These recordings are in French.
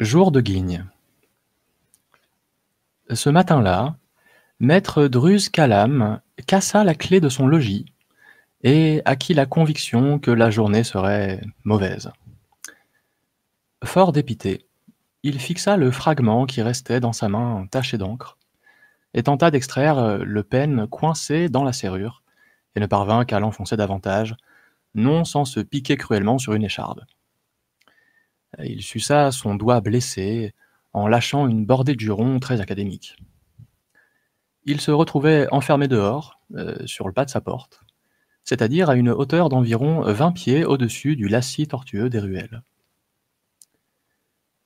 Jour de Guigne. Ce matin-là, maître Druse Calame cassa la clé de son logis et acquit la conviction que la journée serait mauvaise. Fort dépité, il fixa le fragment qui restait dans sa main tachée d'encre et tenta d'extraire le pen coincé dans la serrure et ne parvint qu'à l'enfoncer davantage, non sans se piquer cruellement sur une écharde. Il suça son doigt blessé en lâchant une bordée de jurons très académique. Il se retrouvait enfermé dehors, euh, sur le pas de sa porte, c'est-à-dire à une hauteur d'environ 20 pieds au-dessus du lacis tortueux des ruelles.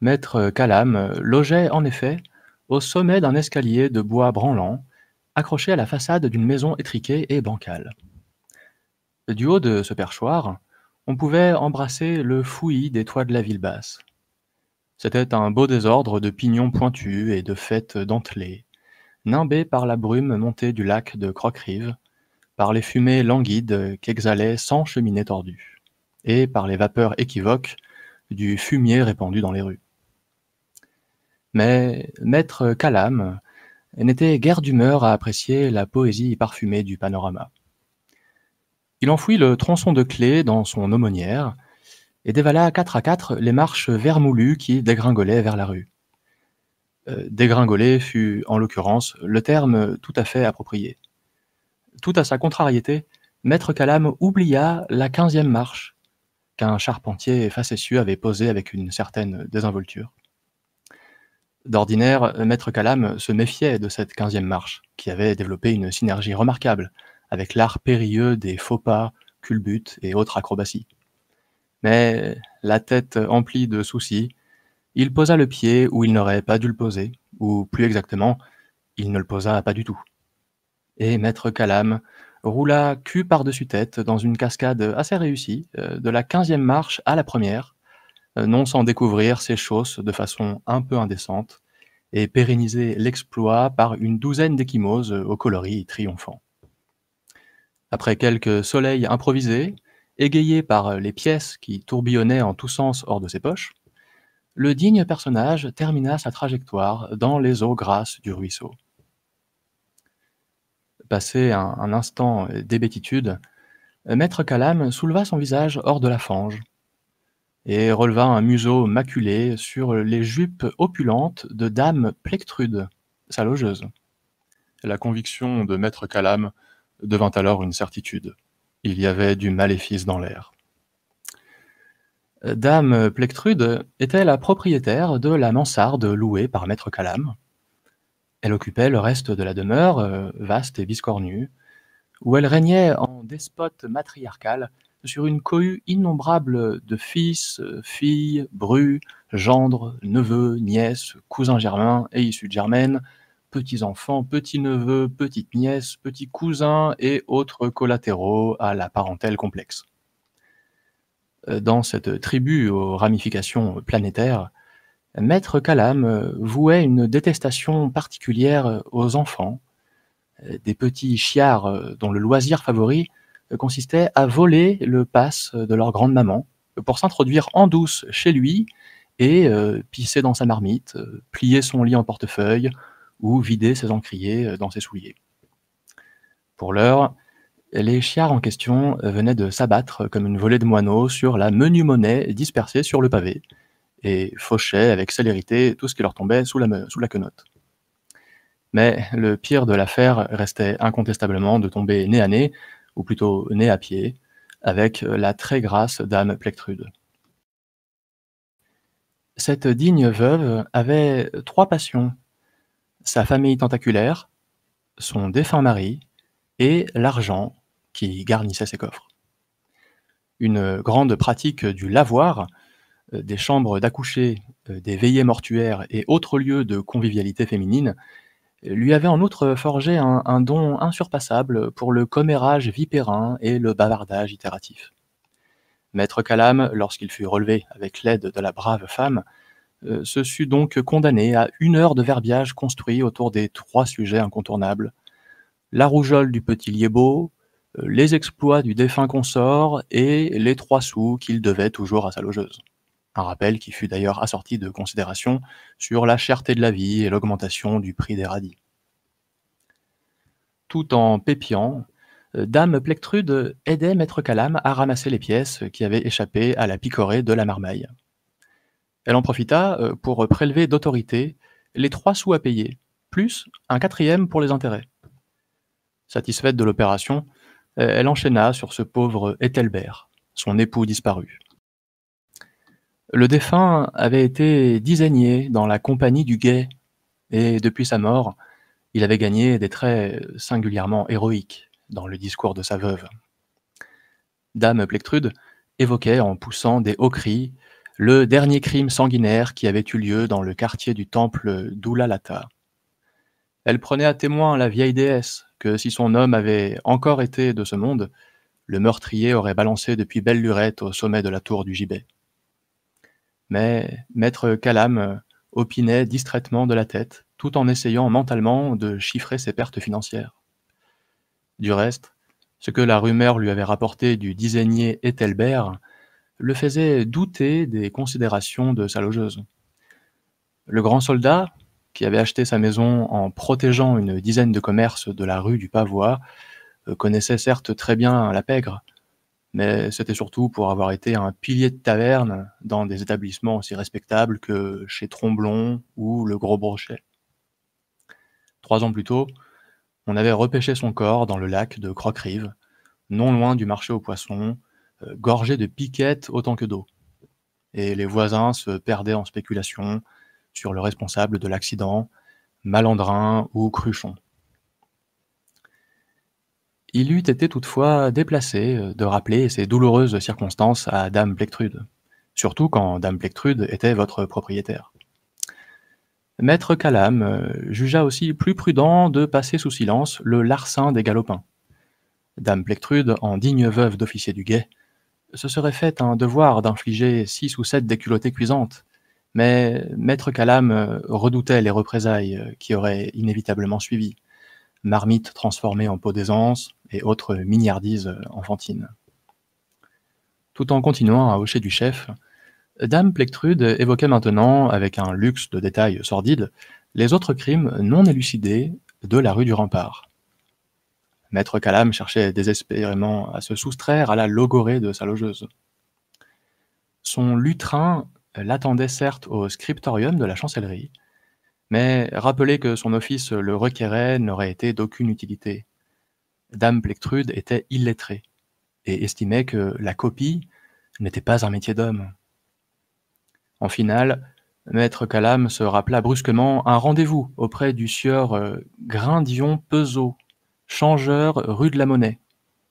Maître Calam logeait en effet au sommet d'un escalier de bois branlant, accroché à la façade d'une maison étriquée et bancale. Du haut de ce perchoir, on pouvait embrasser le fouillis des toits de la ville basse. C'était un beau désordre de pignons pointus et de fêtes dentelées, nimbés par la brume montée du lac de Croquerive, par les fumées languides qu'exhalaient sans cheminée tordue, et par les vapeurs équivoques du fumier répandu dans les rues. Mais maître Calame n'était guère d'humeur à apprécier la poésie parfumée du panorama. Il enfouit le tronçon de clé dans son aumônière et dévala quatre à quatre les marches vermoulues qui dégringolaient vers la rue. Euh, dégringoler fut, en l'occurrence, le terme tout à fait approprié. Tout à sa contrariété, Maître Calame oublia la quinzième marche qu'un charpentier facétieux avait posée avec une certaine désinvolture. D'ordinaire, Maître Calame se méfiait de cette quinzième marche, qui avait développé une synergie remarquable avec l'art périlleux des faux pas, culbutes et autres acrobaties. Mais, la tête emplie de soucis, il posa le pied où il n'aurait pas dû le poser, ou plus exactement, il ne le posa pas du tout. Et maître Calame roula cul par-dessus tête dans une cascade assez réussie, euh, de la quinzième marche à la première, euh, non sans découvrir ses chausses de façon un peu indécente, et pérenniser l'exploit par une douzaine d'échymoses aux coloris triomphants. Après quelques soleils improvisés, égayés par les pièces qui tourbillonnaient en tous sens hors de ses poches, le digne personnage termina sa trajectoire dans les eaux grasses du ruisseau. Passé un, instant d'hébétitude, Maître Calame souleva son visage hors de la fange et releva un museau maculé sur les jupes opulentes de Dame Plectrude, sa logeuse. La conviction de Maître Calame devint alors une certitude. Il y avait du maléfice dans l'air. Euh, dame Plectrude était la propriétaire de la mansarde louée par maître Calame. Elle occupait le reste de la demeure, euh, vaste et biscornue, où elle régnait en despote matriarcale sur une cohue innombrable de fils, euh, filles, brus, gendres, neveux, nièces, cousins germains et issus de germaines, petits-enfants, petits-neveux, petites-nièces, petits-cousins et autres collatéraux à la parentèle complexe. Euh, dans cette tribu aux ramifications planétaires, Maître Calam euh, vouait une détestation particulière euh, aux enfants, des petits chiards dont le loisir favori consistait à voler le passe de leur grande maman pour s'introduire en douce chez lui et pisser dans sa marmite, plier son lit en portefeuille, ou vider ses encriers euh, dans ses souliers. Pour l'heure, les chiards en question euh, venaient de s'abattre comme une volée de moineaux sur la menue monnaie dispersée sur le pavé, et fauchaient avec célérité tout ce qui leur tombait sous la, sous la quenotte. Mais le pire de l'affaire restait incontestablement de tomber nez à nez, ou plutôt nez à pied, avec la très grasse dame Plectrude. Cette digne veuve avait trois passions sa famille tentaculaire, son défunt mari et l'argent qui garnissait ses coffres. Une grande pratique du lavoir, euh, des chambres d'accoucher, euh, des veillées mortuaires et autres lieux de convivialité féminine, euh, lui avait en outre forgé un, don insurpassable pour le commérage vipérin et le bavardage itératif. Maître Calame, lorsqu'il fut relevé avec l'aide de la brave femme, se euh, sut donc condamné à une heure de verbiage construit autour des trois sujets incontournables la rougeole du petit Liébeau, les exploits du défunt consort et les trois sous qu'il devait toujours à sa logeuse. Un rappel qui fut d'ailleurs assorti de considérations sur la cherté de la vie et l'augmentation du prix des radis. Tout en pépiant, euh, Dame Plectrude aidait Maître Calame à ramasser les pièces qui avaient échappé à la picorée de la marmaille. Elle en profita euh, pour prélever d'autorité les trois sous à payer, plus un quatrième pour les intérêts. Satisfaite de l'opération, euh, elle enchaîna sur ce pauvre Ethelbert, son époux disparu. Le défunt avait été disaigné dans la compagnie du guet, et depuis sa mort, il avait gagné des traits singulièrement héroïques dans le discours de sa veuve. Dame Plectrude évoquait en poussant des hauts cris le dernier crime sanguinaire qui avait eu lieu dans le quartier du temple d'Oulalata. Elle prenait à témoin la vieille déesse que si son homme avait encore été de ce monde, le meurtrier aurait balancé depuis belle lurette au sommet de la tour du gibet. Mais maître Calam euh, opinait distraitement de la tête, tout en essayant mentalement de chiffrer ses pertes financières. Du reste, ce que la rumeur lui avait rapporté du dizainier Ethelbert le faisait douter des considérations de sa logeuse. Le grand soldat, qui avait acheté sa maison en protégeant une dizaine de commerces de la rue du Pavois, euh, connaissait certes très bien la pègre, mais c'était surtout pour avoir été un pilier de taverne dans des établissements aussi respectables que chez Tromblon ou le Gros Brochet. Trois ans plus tôt, on avait repêché son corps dans le lac de Croquerive, non loin du marché aux poissons, euh, gorgé de piquettes autant que d'eau. Et les voisins se perdaient en spéculation sur le responsable de l'accident, malandrin ou cruchon. Il eût été toutefois déplacé euh, de rappeler ces douloureuses circonstances à Dame Plectrude, surtout quand Dame Plectrude était votre propriétaire. Maître Calame euh, jugea aussi plus prudent de passer sous silence le larcin des galopins. Dame Plectrude, en digne veuve d'officier du guet, ce serait fait un devoir d'infliger six ou sept déculottées cuisantes, mais maître Calame euh, redoutait les représailles euh, qui auraient inévitablement suivi, marmite transformée en peau d'aisance et autres mignardises euh, enfantines. Tout en continuant à hocher du chef, Dame Plectrude évoquait maintenant, avec un luxe de détails sordides, les autres crimes non élucidés de la rue du Rempart. Maître Calam cherchait désespérément à se soustraire à la logorée de sa logeuse. Son lutrin l'attendait certes au scriptorium de la chancellerie, mais rappeler que son office le requérait n'aurait été d'aucune utilité. Dame Plectrude était illettrée et estimait que la copie n'était pas un métier d'homme. En finale, Maître Calame se rappela brusquement un rendez-vous auprès du sieur euh, Grindion Pezo changeur rue de la Monnaie,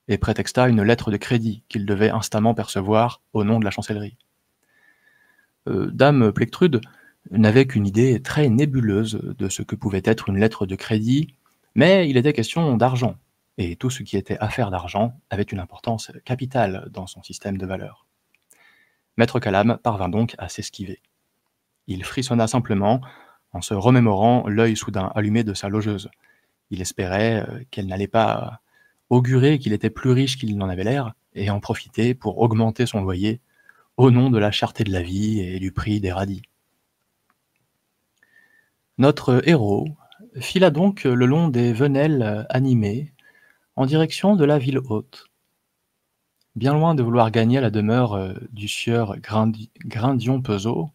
et prétexta une lettre de crédit qu'il devait instamment percevoir au nom de la chancellerie. Euh, Dame Plectrude n'avait qu'une idée très nébuleuse de ce que pouvait être une lettre de crédit, mais il était question d'argent, et tout ce qui était affaire d'argent avait une importance capitale dans son système de valeurs. Maître Calame parvint donc à s'esquiver. Il frissonna simplement en se remémorant l'œil soudain allumé de sa logeuse, il espérait euh, qu'elle n'allait pas euh, augurer qu'il était plus riche qu'il n'en avait l'air et en profiter pour augmenter son loyer au nom de la charté de la vie et du prix des radis. Notre héros fila donc le long des venelles animées en direction de la ville haute. Bien loin de vouloir gagner la demeure euh, du sieur Grindion Peau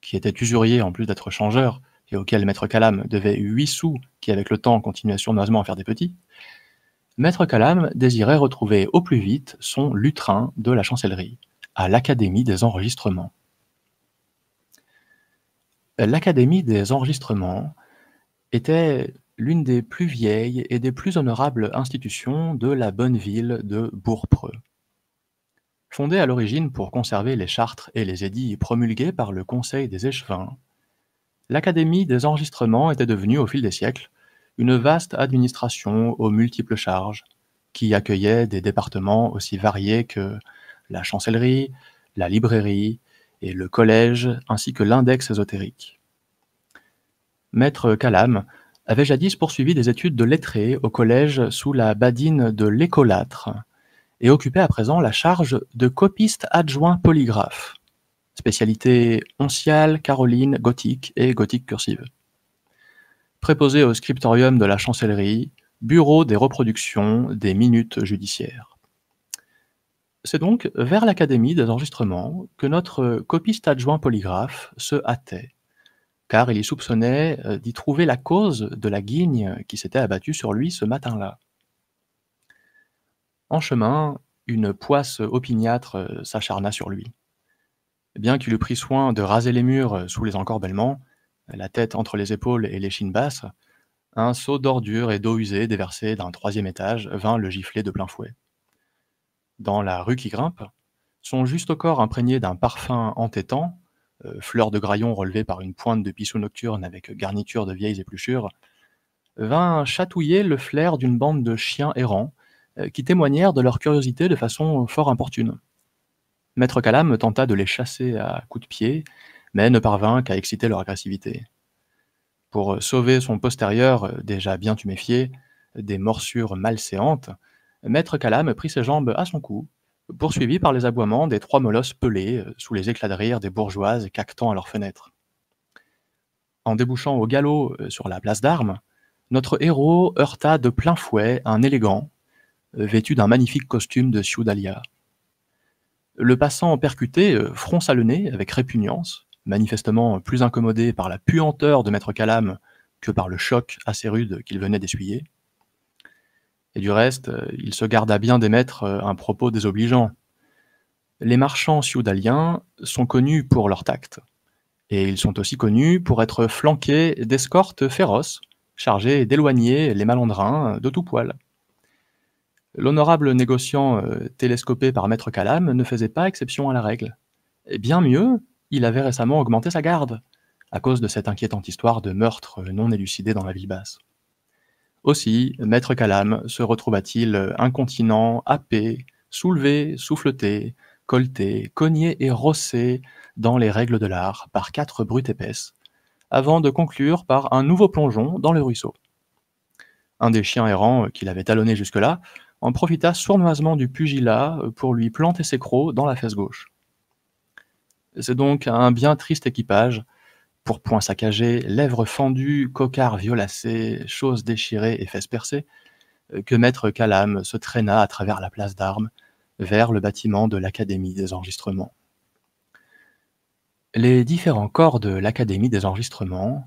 qui était usurier en plus d'être changeur, et auquel Maître Calam devait huit sous qui, avec le temps, continuait sournoisement à faire des petits, Maître Calam désirait retrouver au plus vite son lutrin de la chancellerie, à l'Académie des enregistrements. L'Académie des enregistrements était l'une des plus vieilles et des plus honorables institutions de la bonne ville de Bourpreux. Fondée à l'origine pour conserver les chartres et les édits promulgués par le Conseil des échevins, L'Académie des enregistrements était devenue au fil des siècles une vaste administration aux multiples charges, qui accueillait des départements aussi variés que la chancellerie, la librairie et le collège, ainsi que l'index ésotérique. Maître Calam avait jadis poursuivi des études de lettré au collège sous la badine de l'écolâtre, et occupait à présent la charge de copiste adjoint polygraphe spécialité onciale, caroline, gothique et gothique cursive. Préposé au scriptorium de la chancellerie, bureau des reproductions des minutes judiciaires. C'est donc vers l'Académie des enregistrements que notre copiste adjoint polygraphe se hâtait, car il y soupçonnait euh, d'y trouver la cause de la guigne qui s'était abattue sur lui ce matin-là. En chemin, une poisse opiniâtre euh, s'acharna sur lui. Eh bien qu'il eût pris soin de raser les murs euh, sous les encorbellements, euh, la tête entre les épaules et les chines basses, un seau d'ordure et d'eau usée déversée d'un troisième étage vint le gifler de plein fouet. Dans la rue qui grimpe, son juste corps imprégné d'un parfum entêtant, euh, fleur de graillon relevée par une pointe de pissou nocturne avec garniture de vieilles épluchures, vint chatouiller le flair d'une bande de chiens errants qui témoignèrent de leur curiosité de façon fort importune. Maître Calam tenta de les chasser à coups de pied, mais ne parvint qu'à exciter leur agressivité. Pour euh, sauver son postérieur, euh, déjà bien tuméfié, des morsures malséantes, Maître Calam prit ses jambes à son cou, poursuivi par les aboiements des trois molosses pelés euh, sous les éclats de rire des bourgeoises cactant à leurs fenêtres. En débouchant au galop sur la place d'armes, notre héros heurta de plein fouet un élégant, vêtu d'un magnifique costume de ciudalia. Le passant percuté euh, fronça le nez avec répugnance, manifestement plus incommodé par la puanteur de Maître Calame que par le choc assez rude qu'il venait d'essuyer. Et du reste, euh, il se garda bien d'émettre euh, un propos désobligeant. Les marchands ciudaliens sont connus pour leur tact, et ils sont aussi connus pour être flanqués d'escortes féroces, chargées d'éloigner les malandrins de tout poil. L'honorable négociant euh, télescopé par maître Calame ne faisait pas exception à la règle. Et bien mieux, il avait récemment augmenté sa garde, à cause de cette inquiétante histoire de meurtre non élucidé dans la ville basse. Aussi, maître Calame se retrouva-t-il incontinent, happé, soulevé, souffleté, colté, cogné et rossé dans les règles de l'art par quatre brutes épaisses, avant de conclure par un nouveau plongeon dans le ruisseau. Un des chiens errants qu'il avait talonné jusque-là en profita sournoisement du pugilat euh, pour lui planter ses crocs dans la fesse gauche. C'est donc un bien triste équipage, pour points saccagés, lèvres fendues, cocards violacés, choses déchirées et fesses percées, euh, que maître Calame se traîna à travers la place d'armes vers le bâtiment de l'Académie des enregistrements. Les différents corps de l'Académie des enregistrements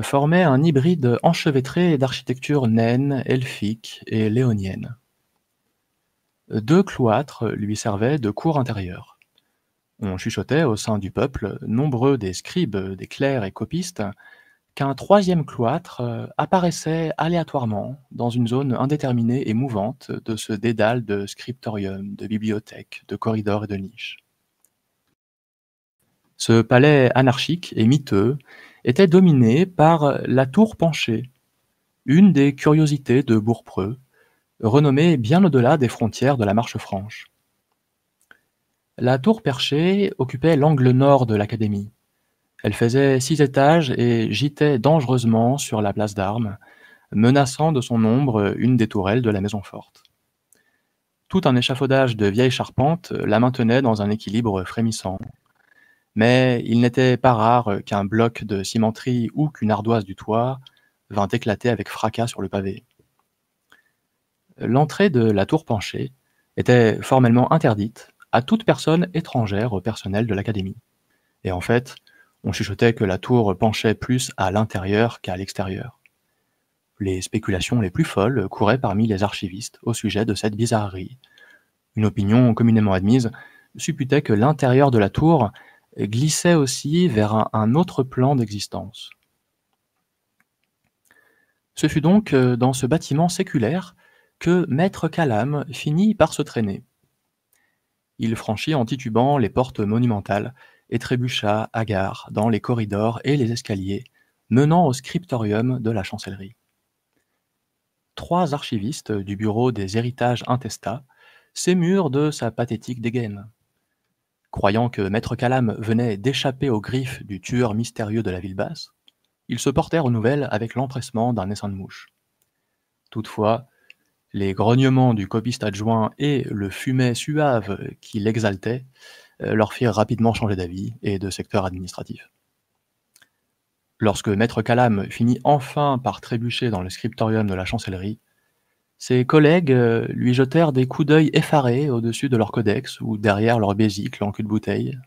formaient un hybride enchevêtré d'architecture naine, elfique et léonienne deux cloîtres lui servaient de cour intérieure. On chuchotait au sein du peuple, nombreux des scribes, des clercs et copistes, qu'un troisième cloître euh, apparaissait aléatoirement dans une zone indéterminée et mouvante de ce dédale de scriptorium, de bibliothèque, de corridors et de niches. Ce palais anarchique et miteux était dominé par la tour penchée, une des curiosités de Bourpreux, renommée bien au-delà des frontières de la Marche franche. La tour perchée occupait l'angle nord de l'académie. Elle faisait six étages et gitait dangereusement sur la place d'armes, menaçant de son ombre une des tourelles de la maison forte. Tout un échafaudage de vieilles charpentes la maintenait dans un équilibre frémissant. Mais il n'était pas rare qu'un bloc de cimenterie ou qu'une ardoise du toit vint éclater avec fracas sur le pavé l'entrée de la tour penchée était formellement interdite à toute personne étrangère au personnel de l'académie. Et en fait, on chuchotait que la tour penchait plus à l'intérieur qu'à l'extérieur. Les spéculations les plus folles couraient parmi les archivistes au sujet de cette bizarrerie. Une opinion communément admise supputait que l'intérieur de la tour glissait aussi vers un autre plan d'existence. Ce fut donc euh, dans ce bâtiment séculaire que maître Calame finit par se traîner. Il franchit en titubant les portes monumentales et trébucha, hagard, dans les corridors et les escaliers, menant au scriptorium de la chancellerie. Trois archivistes du bureau des héritages intestats s'émurent de sa pathétique dégaine. Croyant que Maître Calame venait d'échapper aux griffes du tueur mystérieux de la ville basse, ils se portèrent aux nouvelles avec l'empressement d'un essaim de mouche. Toutefois, les grognements du copiste adjoint et le fumet suave qui l'exaltait euh, leur firent rapidement changer d'avis et de secteur administratif. Lorsque Maître Calame finit enfin par trébucher dans le scriptorium de la chancellerie, ses collègues euh, lui jetèrent des coups d'œil effarés au-dessus de leur codex ou derrière leur bésicle en cul de bouteille.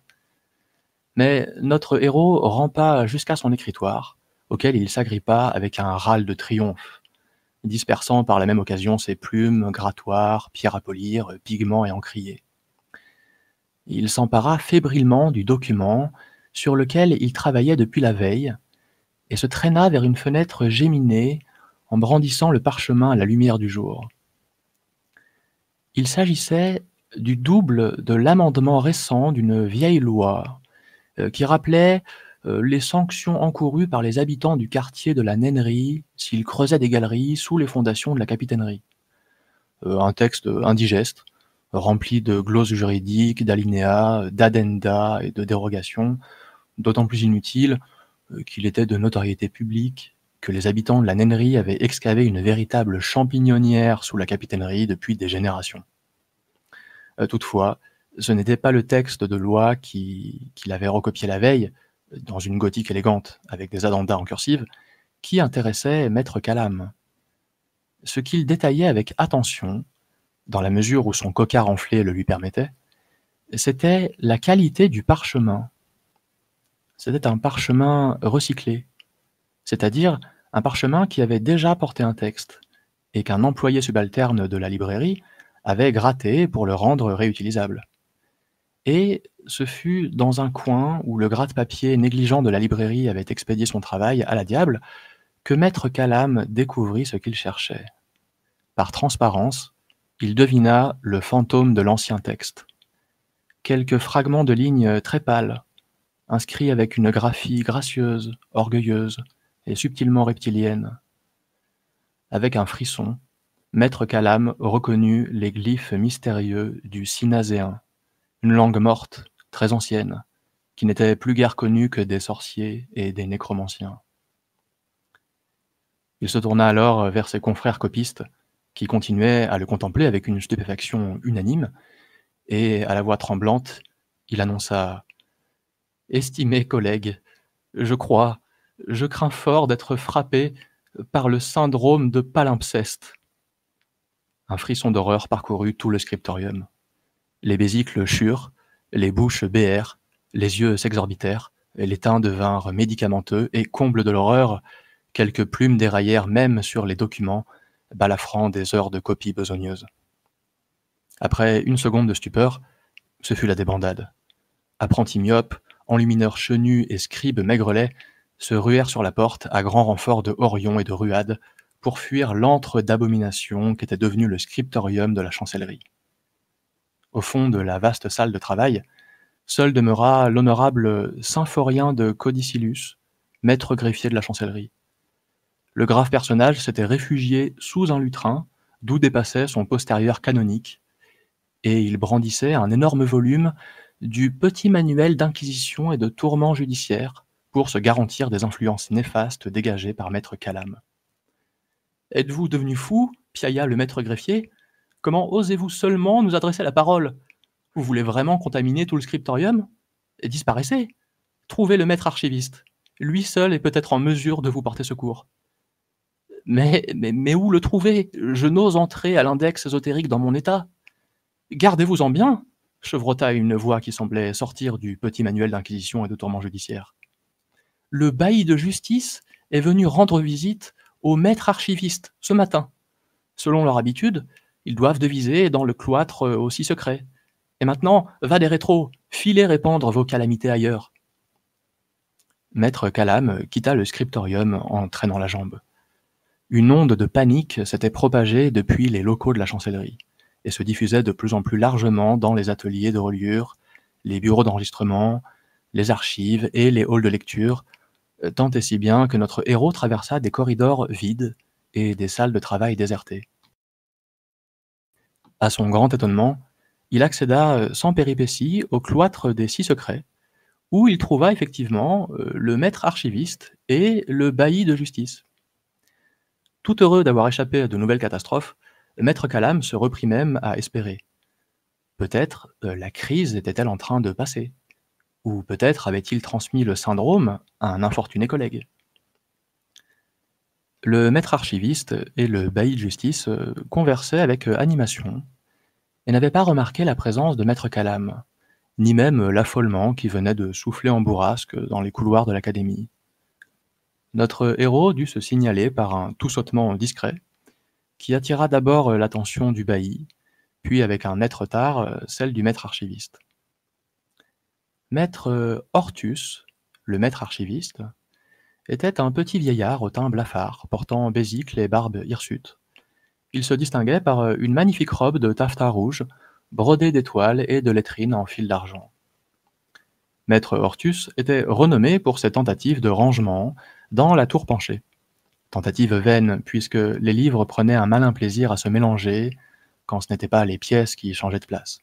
Mais notre héros rampa jusqu'à son écritoire, auquel il s'agrippa avec un râle de triomphe dispersant par la même occasion ses plumes, grattoirs, pierres à polir, pigments et encriers. Il s'empara fébrilement du document sur lequel il travaillait depuis la veille, et se traîna vers une fenêtre géminée en brandissant le parchemin à la lumière du jour. Il s'agissait du double de l'amendement récent d'une vieille loi euh, qui rappelait euh, les sanctions encourues par les habitants du quartier de la nainerie s'ils creusaient des galeries sous les fondations de la capitainerie. Euh, un texte indigeste, rempli de glosses juridiques, d'alinéas, d'addenda et de dérogations, d'autant plus inutile euh, qu'il était de notoriété publique que les habitants de la nainerie avaient excavé une véritable champignonnière sous la capitainerie depuis des générations. Toutefois, ce n'était pas le texte de loi qu'il avait recopié la veille, dans une gothique élégante avec des adendas en cursive, qui intéressait Maître Calame. Ce qu'il détaillait avec attention, dans la mesure où son cocard enflé le lui permettait, c'était la qualité du parchemin. C'était un parchemin recyclé, c'est-à-dire un parchemin qui avait déjà porté un texte et qu'un employé subalterne de la librairie avait gratté pour le rendre réutilisable. Et ce fut dans un coin où le gratte-papier négligent de la librairie avait expédié son travail à la diable que maître Calame découvrit ce qu'il cherchait. Par transparence, il devina le fantôme de l'ancien texte. Quelques fragments de lignes très pâles, inscrits avec une graphie gracieuse, orgueilleuse et subtilement reptilienne. Avec un frisson, maître Calame reconnut les glyphes mystérieux du Cynaséen, une langue morte, très ancienne, qui n'était plus guère connue que des sorciers et des nécromanciens. Il se tourna alors vers ses confrères copistes, qui continuaient à le contempler avec une stupéfaction unanime, et à la voix tremblante, il annonça Estimés collègues, je crois, je crains fort d'être frappé par le syndrome de palimpseste. Un frisson d'horreur parcourut tout le scriptorium les bésicles churent, les bouches béèrent, les yeux s'exorbitèrent, les teints devinrent médicamenteux, et, comble de l'horreur, quelques plumes déraillèrent même sur les documents, balafrant des heures de copie besogneuses. Après une seconde de stupeur, ce fut la débandade. Apprenti myopes, enlumineurs chenus et scribes maigrelets se ruèrent sur la porte à grand renfort de Orion et de ruades pour fuir l'antre d'abomination qu'était devenu le scriptorium de la chancellerie au fond de la vaste salle de travail, seul demeura l'honorable symphorien de Codicillus, maître greffier de la chancellerie. Le grave personnage s'était réfugié sous un lutrin, d'où dépassait son postérieur canonique, et il brandissait un énorme volume du petit manuel d'inquisition et de tourments judiciaires pour se garantir des influences néfastes dégagées par maître Calame. Êtes-vous devenu fou piailla le maître greffier. Comment osez-vous seulement nous adresser la parole Vous voulez vraiment contaminer tout le scriptorium Et Disparaissez Trouvez le maître archiviste. Lui seul est peut-être en mesure de vous porter secours. Mais, mais, où le trouver Je n'ose entrer à l'index ésotérique dans mon état. Gardez-vous-en bien chevrota une voix qui semblait sortir du petit manuel d'inquisition et de tourments judiciaire. Le bailli de justice est venu rendre visite au maître archiviste ce matin. Selon leur habitude, ils doivent deviser dans le cloître euh, aussi secret. Et maintenant, va des rétros, filez répandre vos calamités ailleurs. Maître Calame quitta le scriptorium en traînant la jambe. Une onde de panique s'était propagée depuis les locaux de la chancellerie et se diffusait de plus en plus largement dans les ateliers de reliure, les bureaux d'enregistrement, les archives et les halls de lecture, tant et si bien que notre héros traversa des corridors vides et des salles de travail désertées. À son grand étonnement, il accéda euh, sans péripétie au cloître des Six Secrets, où il trouva effectivement euh, le maître archiviste et le bailli de justice. Tout heureux d'avoir échappé à de nouvelles catastrophes, maître Calam se reprit même à espérer. Peut-être euh, la crise était-elle en train de passer, ou peut-être avait-il transmis le syndrome à un infortuné collègue le maître archiviste et le bailli de justice euh, conversaient avec euh, animation et n'avaient pas remarqué la présence de maître Calame, ni même euh, l'affolement qui venait de souffler en bourrasque dans les couloirs de l'académie. Notre héros dut se signaler par un tout discret, qui attira d'abord l'attention du bailli, puis avec un net retard celle du maître archiviste. Maître Hortus, le maître archiviste, était un petit vieillard au teint blafard, portant bésicle et barbe hirsute. Il se distinguait par euh, une magnifique robe de taffetas rouge, brodée d'étoiles et de lettrines en fil d'argent. Maître Hortus était renommé pour ses tentatives de rangement dans la tour penchée. Tentative vaine, puisque les livres prenaient un malin plaisir à se mélanger, quand ce n'étaient pas les pièces qui changeaient de place.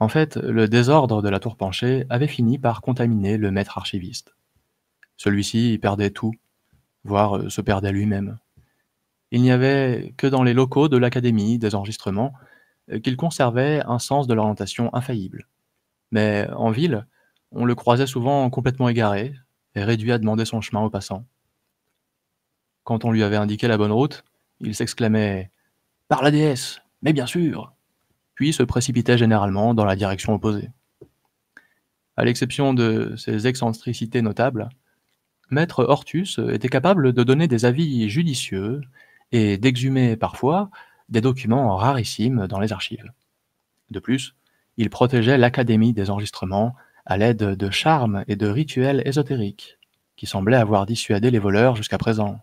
En fait, le désordre de la tour penchée avait fini par contaminer le maître archiviste. Celui-ci perdait tout, voire euh, se perdait lui-même. Il n'y avait que dans les locaux de l'académie des enregistrements euh, qu'il conservait un sens de l'orientation infaillible. Mais en ville, on le croisait souvent complètement égaré et réduit à demander son chemin aux passants. Quand on lui avait indiqué la bonne route, il s'exclamait Par la déesse Mais bien sûr puis se précipitait généralement dans la direction opposée. À l'exception de ces excentricités notables, Maître Hortus était capable de donner des avis judicieux et d'exhumer parfois des documents rarissimes dans les archives. De plus, il protégeait l'Académie des enregistrements à l'aide de charmes et de rituels ésotériques, qui semblaient avoir dissuadé les voleurs jusqu'à présent.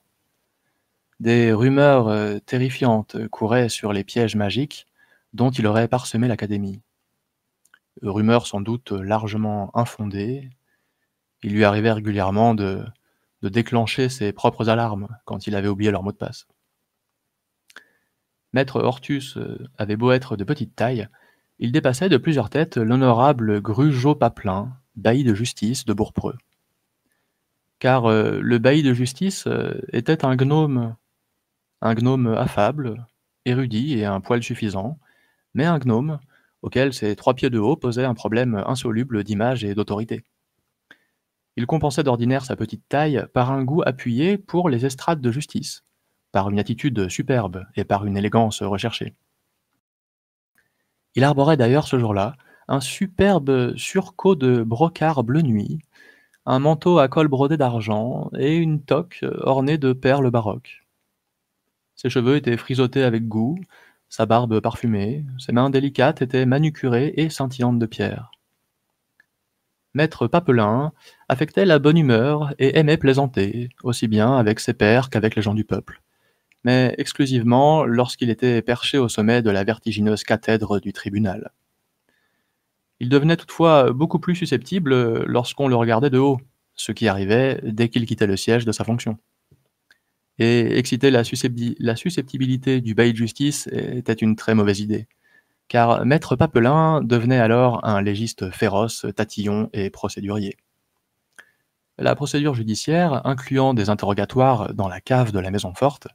Des rumeurs euh, terrifiantes couraient sur les pièges magiques dont il aurait parsemé l'Académie. Rumeurs sans doute largement infondées. Il lui arrivait régulièrement de de déclencher ses propres alarmes quand il avait oublié leur mot de passe. Maître Hortus euh, avait beau être de petite taille, il dépassait de plusieurs têtes l'honorable Grugeot Papelin, bailli de justice de Bourpreux. Car euh, le bailli de justice euh, était un gnome, un gnome affable, érudit et un poil suffisant, mais un gnome auquel ses trois pieds de haut posaient un problème insoluble d'image et d'autorité. Il compensait d'ordinaire sa petite taille par un goût appuyé pour les estrades de justice, par une attitude superbe et par une élégance recherchée. Il arborait d'ailleurs ce jour-là un superbe surcot de brocart bleu nuit, un manteau à col brodé d'argent et une toque ornée de perles baroques. Ses cheveux étaient frisottés avec goût, sa barbe parfumée, ses mains délicates étaient manucurées et scintillantes de pierre. Maître Papelin affectait la bonne humeur et aimait plaisanter, aussi bien avec ses pairs qu'avec les gens du peuple, mais exclusivement lorsqu'il était perché au sommet de la vertigineuse cathèdre du tribunal. Il devenait toutefois beaucoup plus susceptible lorsqu'on le regardait de haut, ce qui arrivait dès qu'il quittait le siège de sa fonction. Et exciter la, susceptibilité du bail de justice était une très mauvaise idée car Maître Papelin devenait alors un légiste féroce, tatillon et procédurier. La procédure judiciaire, incluant des interrogatoires dans la cave de la maison forte,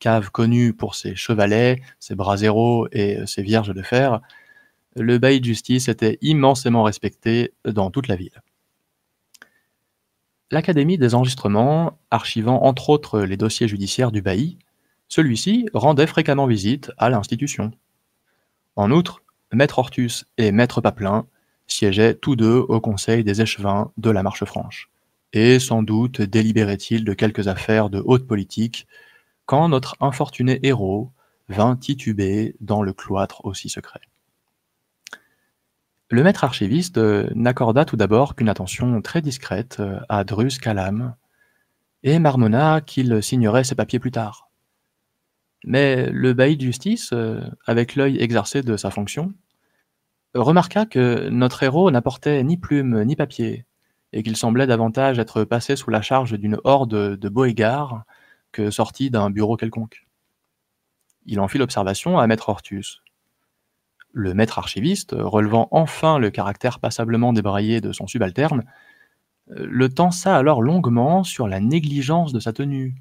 cave connue pour ses chevalets, ses braséros et ses vierges de fer, le bailli de justice était immensément respecté dans toute la ville. L'Académie des enregistrements, archivant entre autres les dossiers judiciaires du bailli, celui-ci rendait fréquemment visite à l'institution. En outre, maître Hortus et maître Papelin siégeaient tous deux au conseil des échevins de la Marche franche, et sans doute délibéraient-ils de quelques affaires de haute politique, quand notre infortuné héros vint tituber dans le cloître aussi secret. Le maître archiviste euh, n'accorda tout d'abord qu'une attention très discrète euh, à Drus Calam et marmonna qu'il signerait ses papiers plus tard. Mais le bailli de justice, euh, avec l'œil exercé de sa fonction, remarqua que notre héros n'apportait ni plume ni papier, et qu'il semblait davantage être passé sous la charge d'une horde de égards que sorti d'un bureau quelconque. Il en fit l'observation à maître Hortus. Le maître archiviste, relevant enfin le caractère passablement débraillé de son subalterne, euh, le tensa alors longuement sur la négligence de sa tenue,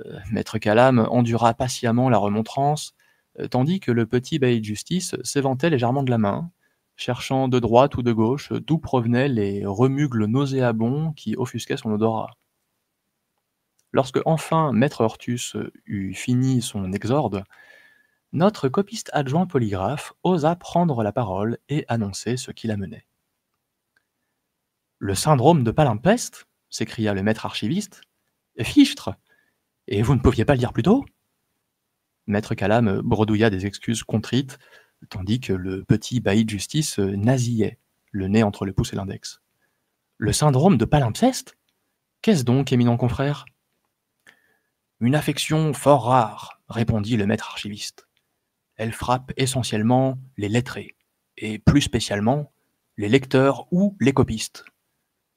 euh, maître Calam endura patiemment la remontrance, euh, tandis que le petit bailli de justice s'éventait légèrement de la main, cherchant de droite ou de gauche d'où provenaient les remugles nauséabonds qui offusquaient son odorat. Lorsque enfin maître Hortus eut fini son exorde, notre copiste adjoint polygraphe osa prendre la parole et annoncer ce qui l'amenait. Le syndrome de Palimpeste s'écria le maître archiviste. Fichtre et vous ne pouviez pas le dire plus tôt Maître Calame bredouilla des excuses contrites, tandis que le petit bailli de justice euh, nasillait, le nez entre le pouce et l'index. Le syndrome de palimpseste Qu'est-ce donc, éminent confrère Une affection fort rare, répondit le maître archiviste. Elle frappe essentiellement les lettrés, et plus spécialement les lecteurs ou les copistes.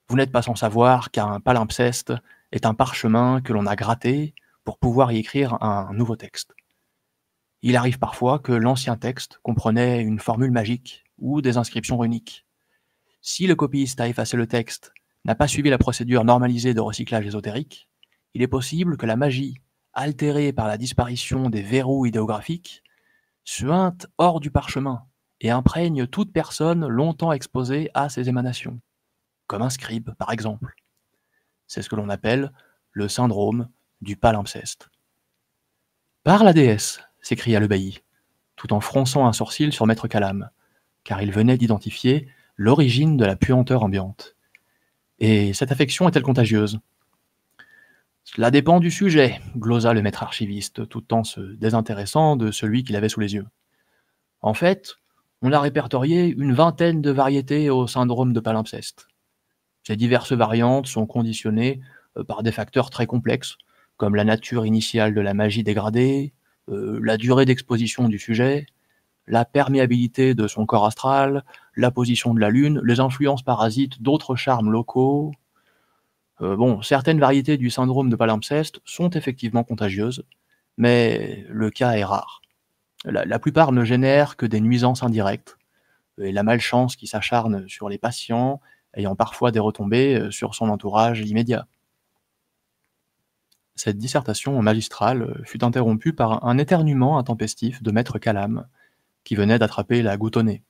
Vous n'êtes pas sans savoir qu'un palimpseste est un parchemin que l'on a gratté pour pouvoir y écrire un nouveau texte. Il arrive parfois que l'ancien texte comprenait une formule magique ou des inscriptions runiques. Si le copiste a effacé le texte, n'a pas suivi la procédure normalisée de recyclage ésotérique, il est possible que la magie, altérée par la disparition des verrous idéographiques, suinte hors du parchemin et imprègne toute personne longtemps exposée à ces émanations, comme un scribe par exemple. C'est ce que l'on appelle le syndrome du palimpseste. Par la déesse s'écria le bailli, tout en fronçant un sourcil sur maître Calame, car il venait d'identifier l'origine de la puanteur ambiante. Et cette affection est-elle contagieuse Cela dépend du sujet, glosa le maître archiviste, tout en se désintéressant de celui qu'il avait sous les yeux. En fait, on a répertorié une vingtaine de variétés au syndrome de palimpseste. Ces diverses variantes sont conditionnées euh, par des facteurs très complexes, comme la nature initiale de la magie dégradée, euh, la durée d'exposition du sujet, la perméabilité de son corps astral, la position de la Lune, les influences parasites d'autres charmes locaux. Euh, bon, certaines variétés du syndrome de palimpseste sont effectivement contagieuses, mais le cas est rare. La, la plupart ne génèrent que des nuisances indirectes, et la malchance qui s'acharne sur les patients ayant parfois des retombées euh, sur son entourage immédiat. Cette dissertation magistrale euh, fut interrompue par un éternuement intempestif de maître Calame, qui venait d'attraper la goutonnée,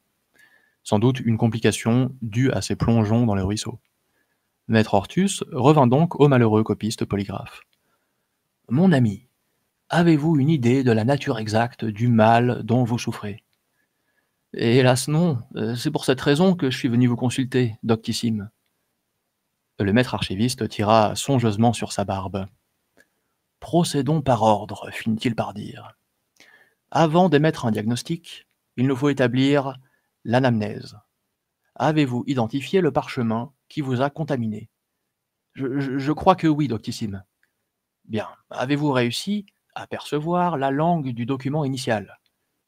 Sans doute une complication due à ses plongeons dans le ruisseau. Maître Hortus revint donc au malheureux copiste polygraphe. Mon ami, avez-vous une idée de la nature exacte du mal dont vous souffrez hélas non, euh, c'est pour cette raison que je suis venu vous consulter, doctissime. Le maître archiviste tira songeusement sur sa barbe. Procédons par ordre, finit-il par dire. Avant d'émettre un diagnostic, il nous faut établir l'anamnèse. Avez-vous identifié le parchemin qui vous a contaminé je, crois que oui, doctissime. Bien. Avez-vous réussi à percevoir la langue du document initial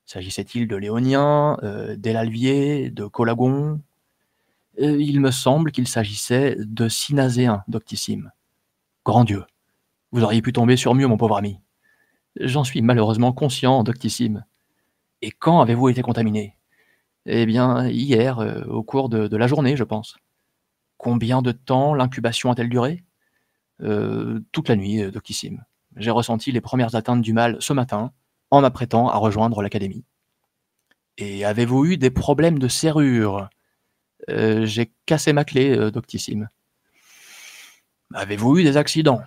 S'agissait-il de Léonien, euh, d'Elalvier, de Colagon Il me semble qu'il s'agissait de Cynaséen, doctissime. Grand Dieu Vous auriez pu tomber sur mieux, mon pauvre ami. J'en suis malheureusement conscient, doctissime. Et quand avez-vous été contaminé Eh bien, hier, euh, au cours de, la journée, je pense. Combien de temps l'incubation a-t-elle duré euh, Toute la nuit, doctissime. J'ai ressenti les premières atteintes du mal ce matin, en m'apprêtant à rejoindre l'académie. Et avez-vous eu des problèmes de serrure euh, J'ai cassé ma clé, euh, Doctissime. Avez-vous eu des accidents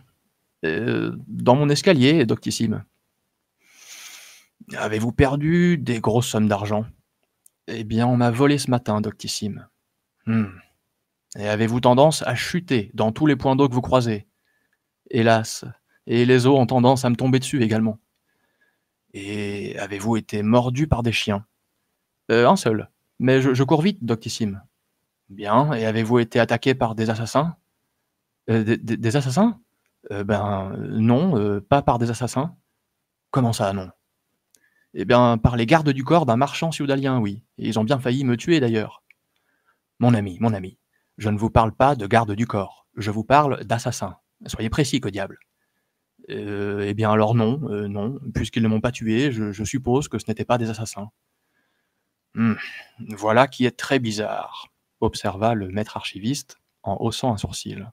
euh, Dans mon escalier, Doctissime. Avez-vous perdu des grosses sommes d'argent Eh bien, on m'a volé ce matin, Doctissime. Hmm. Et avez-vous tendance à chuter dans tous les points d'eau que vous croisez Hélas. Et les eaux ont tendance à me tomber dessus également. Et avez-vous été mordu par des chiens euh, Un seul. Mais je, cours vite, doctissime. Bien. Et avez-vous été attaqué par des assassins euh, des, assassins euh, Ben non, pas par des assassins. Comment ça, non Eh bien, par les gardes du corps d'un marchand soudalien. oui. ils ont bien failli me tuer d'ailleurs. Mon ami, mon ami, je ne vous parle pas de gardes du corps. Je vous parle d'assassins. Soyez précis, que diable. Euh, eh bien alors non, euh, non, puisqu'ils ne m'ont pas tué, je, suppose que ce n'étaient pas des assassins. Hmm. voilà qui est très bizarre, observa le maître archiviste en haussant un sourcil.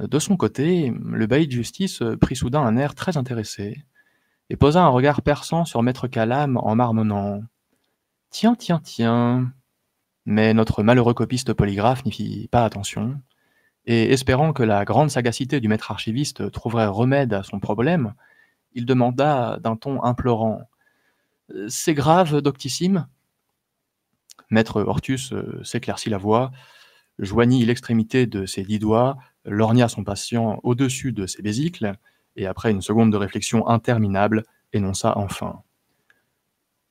De son côté, le bailli de justice prit soudain un air très intéressé et posa un regard perçant sur maître Calame en marmonnant Tiens, tiens, tiens. Mais notre malheureux copiste polygraphe n'y fit pas attention et espérant que la grande sagacité du maître archiviste trouverait remède à son problème, il demanda d'un ton implorant C'est grave, doctissime Maître Hortus euh, s'éclaircit la voix, joignit l'extrémité de ses dix doigts, lorgna son patient au-dessus de ses bésicles, et après une seconde de réflexion interminable, énonça enfin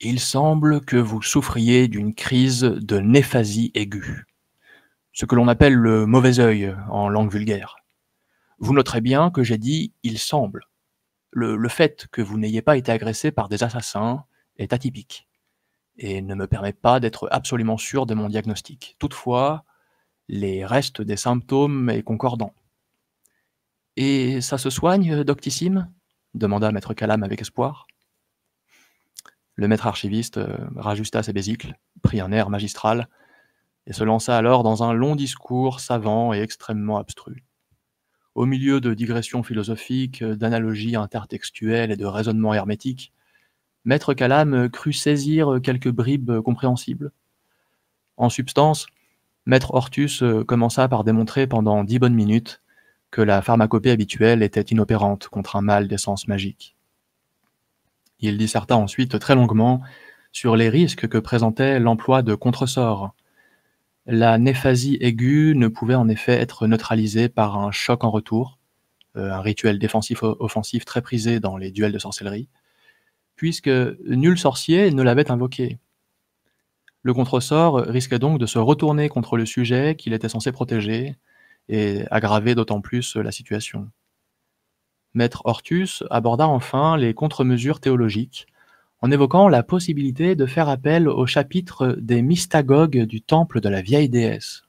Il semble que vous souffriez d'une crise de néphasie aiguë ce que l'on appelle le mauvais œil euh, en langue vulgaire. Vous noterez bien que j'ai dit il semble. Le, fait que vous n'ayez pas été agressé par des assassins est atypique et ne me permet pas d'être absolument sûr de mon diagnostic. Toutefois, les restes des symptômes est concordants. « Et ça se soigne, doctissime demanda maître Calame avec espoir. Le maître archiviste euh, rajusta ses besicles, prit un air magistral, et se lança alors dans un long discours savant et extrêmement abstru. Au milieu de digressions philosophiques, d'analogies intertextuelles et de raisonnements hermétiques, Maître Calam crut saisir quelques bribes compréhensibles. En substance, Maître Hortus commença par démontrer pendant dix bonnes minutes que la pharmacopée habituelle était inopérante contre un mal d'essence magique. Il disserta ensuite très longuement sur les risques que présentait l'emploi de contresorts, la néphasie aiguë ne pouvait en effet être neutralisée par un choc en retour, euh, un rituel défensif-offensif très prisé dans les duels de sorcellerie, puisque nul sorcier ne l'avait invoqué. Le contresort risquait donc de se retourner contre le sujet qu'il était censé protéger, et aggraver d'autant plus la situation. Maître Hortus aborda enfin les contre-mesures théologiques en évoquant la possibilité de faire appel au chapitre des mystagogues du temple de la vieille déesse.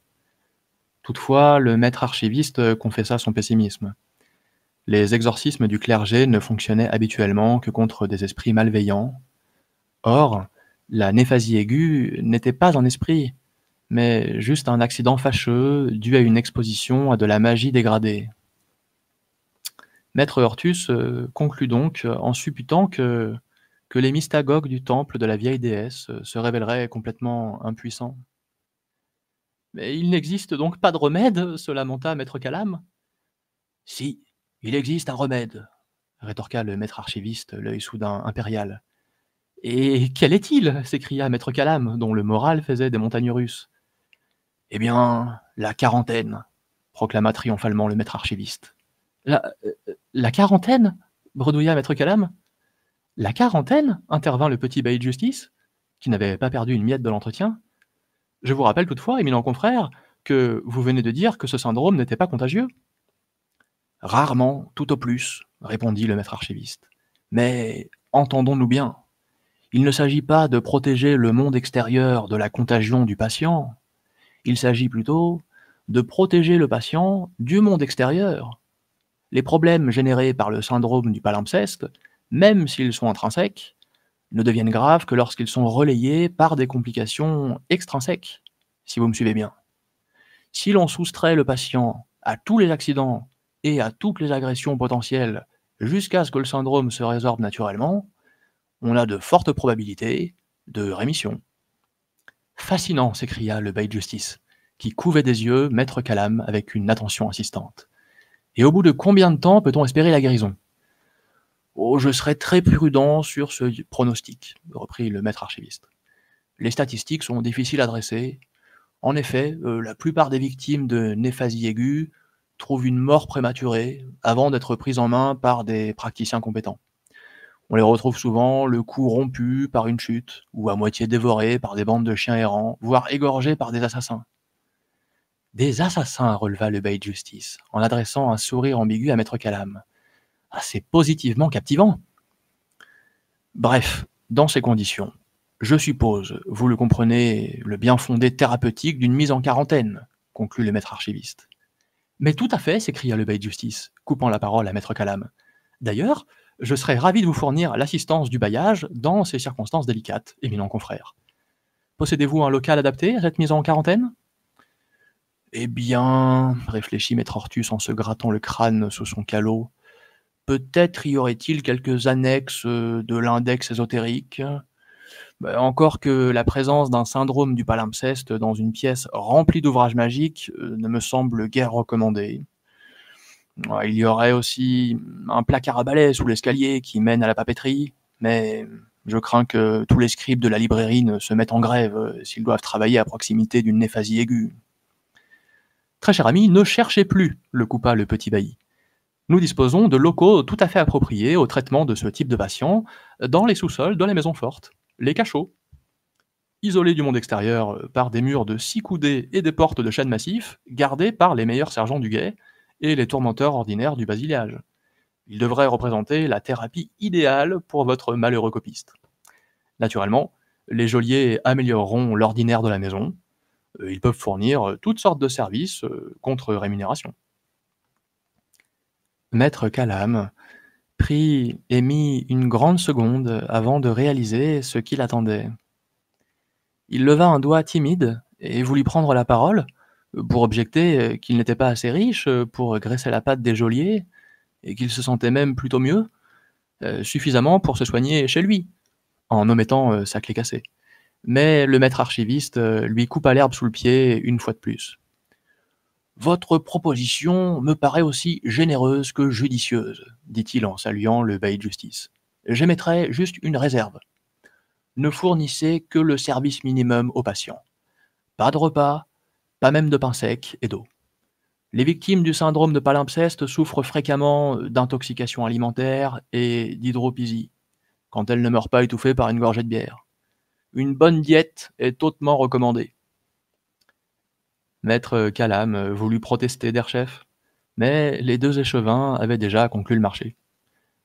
Toutefois, le maître archiviste confessa son pessimisme. Les exorcismes du clergé ne fonctionnaient habituellement que contre des esprits malveillants. Or, la néphasie aiguë n'était pas un esprit, mais juste un accident fâcheux dû à une exposition à de la magie dégradée. Maître Hortus euh, conclut donc euh, en supputant que que les mystagogues du temple de la vieille déesse euh, se révéleraient complètement impuissants. Mais il n'existe donc pas de remède, se lamenta Maître Calam. Si, il existe un remède, rétorqua le maître archiviste, l'œil soudain impérial. Et quel est-il s'écria Maître Calam, dont le moral faisait des montagnes russes. Eh bien, la quarantaine, proclama triomphalement le maître archiviste. La, euh, euh, la quarantaine bredouilla Maître Calam. La quarantaine intervint le petit bailli de justice, qui n'avait pas perdu une miette de l'entretien. Je vous rappelle toutefois, éminent confrère, que vous venez de dire que ce syndrome n'était pas contagieux. Rarement, tout au plus, répondit le maître archiviste. Mais entendons-nous bien. Il ne s'agit pas de protéger le monde extérieur de la contagion du patient. Il s'agit plutôt de protéger le patient du monde extérieur. Les problèmes générés par le syndrome du palimpseste même s'ils sont intrinsèques, ne deviennent graves que lorsqu'ils sont relayés par des complications extrinsèques, si vous me suivez bien. Si l'on soustrait le patient à tous les accidents et à toutes les agressions potentielles jusqu'à ce que le syndrome se résorbe naturellement, on a de fortes probabilités de rémission. Fascinant, s'écria le bail justice, qui couvait des yeux Maître calame avec une attention insistante. Et au bout de combien de temps peut-on espérer la guérison Oh, je serai très prudent sur ce pronostic, reprit le maître archiviste. Les statistiques sont difficiles à dresser. En effet, euh, la plupart des victimes de néphasie aiguë trouvent une mort prématurée avant d'être prises en main par des praticiens compétents. On les retrouve souvent le cou rompu par une chute ou à moitié dévoré par des bandes de chiens errants, voire égorgé par des assassins. Des assassins, releva le bail de justice, en adressant un sourire ambigu à Maître Calame assez positivement captivant. Bref, dans ces conditions, je suppose, vous le comprenez, le bien fondé thérapeutique d'une mise en quarantaine, conclut le maître archiviste. Mais tout à fait, s'écria le bail de justice, coupant la parole à maître Calame. « D'ailleurs, je serais ravi de vous fournir l'assistance du bailliage dans ces circonstances délicates, éminent confrère. Possédez-vous un local adapté à cette mise en quarantaine Eh bien, réfléchit maître Ortus en se grattant le crâne sous son calot, Peut-être y aurait-il quelques annexes euh, de l'index ésotérique. Bah, encore que la présence d'un syndrome du palimpseste dans une pièce remplie d'ouvrages magiques euh, ne me semble guère recommandée. Il y aurait aussi un placard à balais sous l'escalier qui mène à la papeterie, mais je crains que tous les scribes de la librairie ne se mettent en grève euh, s'ils doivent travailler à proximité d'une néphasie aiguë. Très cher ami, ne cherchez plus, le coupa le petit bailli nous disposons de locaux tout à fait appropriés au traitement de ce type de patients dans les sous-sols de les maisons fortes, les cachots. Isolés du monde extérieur euh, par des murs de six coudées et des portes de chêne massif, gardés par les meilleurs sergents du guet et les tourmenteurs ordinaires du basiliage. Ils devraient représenter la thérapie idéale pour votre malheureux copiste. Naturellement, les geôliers amélioreront l'ordinaire de la maison. Euh, ils peuvent fournir euh, toutes sortes de services contre rémunération. Maître Calame prit et mit une grande seconde avant de réaliser ce qu'il attendait. Il leva un doigt timide et voulut prendre la parole pour objecter euh, qu'il n'était pas assez riche euh, pour graisser la patte des geôliers et qu'il se sentait même plutôt mieux, euh, suffisamment pour se soigner chez lui, en omettant sa clé cassée. Mais le maître archiviste lui coupa l'herbe sous le pied une fois de plus. Votre proposition me paraît aussi généreuse que judicieuse, dit-il en saluant le bailli de justice. J'émettrai juste une réserve. Ne fournissez que le service minimum aux patients. Pas de repas, pas même de pain sec et d'eau. Les victimes du syndrome de palimpseste souffrent fréquemment d'intoxication alimentaire et d'hydropisie, quand elles ne meurent pas étouffées par une gorgée de bière. Une bonne diète est hautement recommandée. Maître Calam euh, voulut protester chef mais les deux échevins avaient déjà conclu le marché.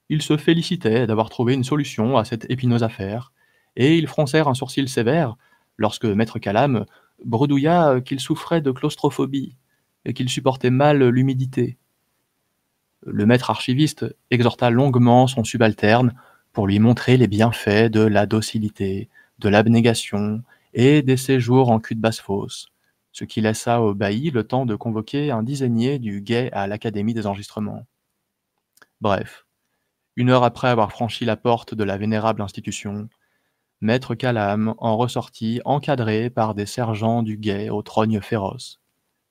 Ils se félicitaient d'avoir trouvé une solution à cette épineuse affaire, et ils froncèrent un sourcil sévère lorsque Maître Calam bredouilla qu'il souffrait de claustrophobie et qu'il supportait mal l'humidité. Le maître archiviste exhorta longuement son subalterne pour lui montrer les bienfaits de la docilité, de l'abnégation et des séjours en cul de basse fosse, ce qui laissa au bailli le temps de convoquer un dizainier du guet à l'Académie des enregistrements. Bref, une heure après avoir franchi la porte de la vénérable institution, Maître Calame en ressortit encadré par des sergents du guet au trognes féroce,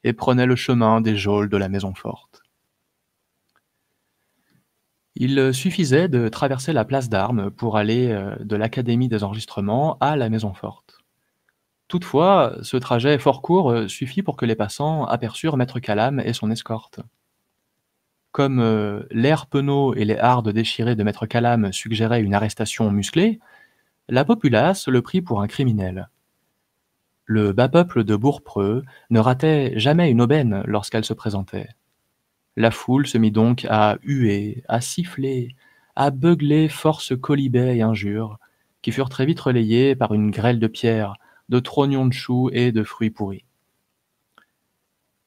et prenait le chemin des geôles de la maison forte. Il suffisait de traverser la place d'armes pour aller euh, de l'Académie des enregistrements à la maison forte. Toutefois, ce trajet fort court euh, suffit pour que les passants aperçurent Maître Calam et son escorte. Comme euh, l'air penaud et les hardes déchirées de Maître Calam suggéraient une arrestation musclée, la populace le prit pour un criminel. Le bas peuple de Bourpreux ne ratait jamais une aubaine lorsqu'elle se présentait. La foule se mit donc à huer, à siffler, à beugler force colibets et injures, qui furent très vite relayées par une grêle de pierres, de trognons de choux et de fruits pourris.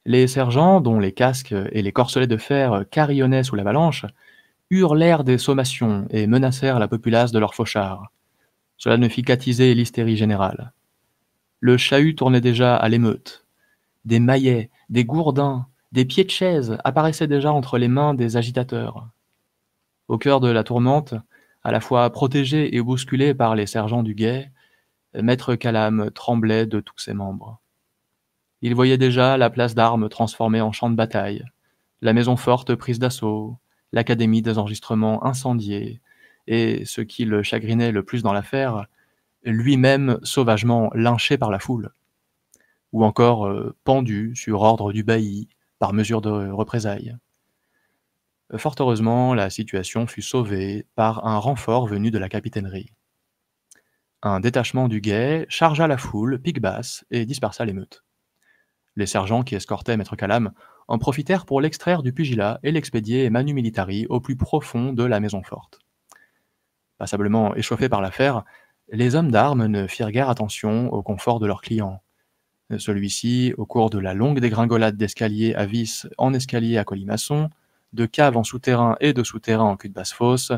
Les sergents, dont les casques et les corselets de fer carillonnaient sous l'avalanche, hurlèrent des sommations et menacèrent la populace de leurs fauchards. Cela ne fit qu'attiser l'hystérie générale. Le chahut tournait déjà à l'émeute. Des maillets, des gourdins, des pieds de chaise apparaissaient déjà entre les mains des agitateurs. Au cœur de la tourmente, à la fois protégés et bousculés par les sergents du guet, Maître Calam tremblait de tous ses membres. Il voyait déjà la place d'armes transformée en champ de bataille, la maison forte prise d'assaut, l'académie des enregistrements incendiée, et, ce qui le chagrinait le plus dans l'affaire, lui-même sauvagement lynché par la foule, ou encore euh, pendu sur ordre du bailli par mesure de représailles. Fort heureusement, la situation fut sauvée par un renfort venu de la capitainerie. Un détachement du guet chargea la foule, pique basse, et dispersa l'émeute. Les sergents qui escortaient Maître Calame en profitèrent pour l'extraire du pugilat et l'expédier manu militari au plus profond de la maison forte. Passablement échauffés par l'affaire, les hommes d'armes ne firent guère attention au confort de leur client. Celui-ci, au cours de la longue dégringolade d'escalier à vis en escalier à colimaçon, de cave en souterrain et de souterrain en cul de basse fosse,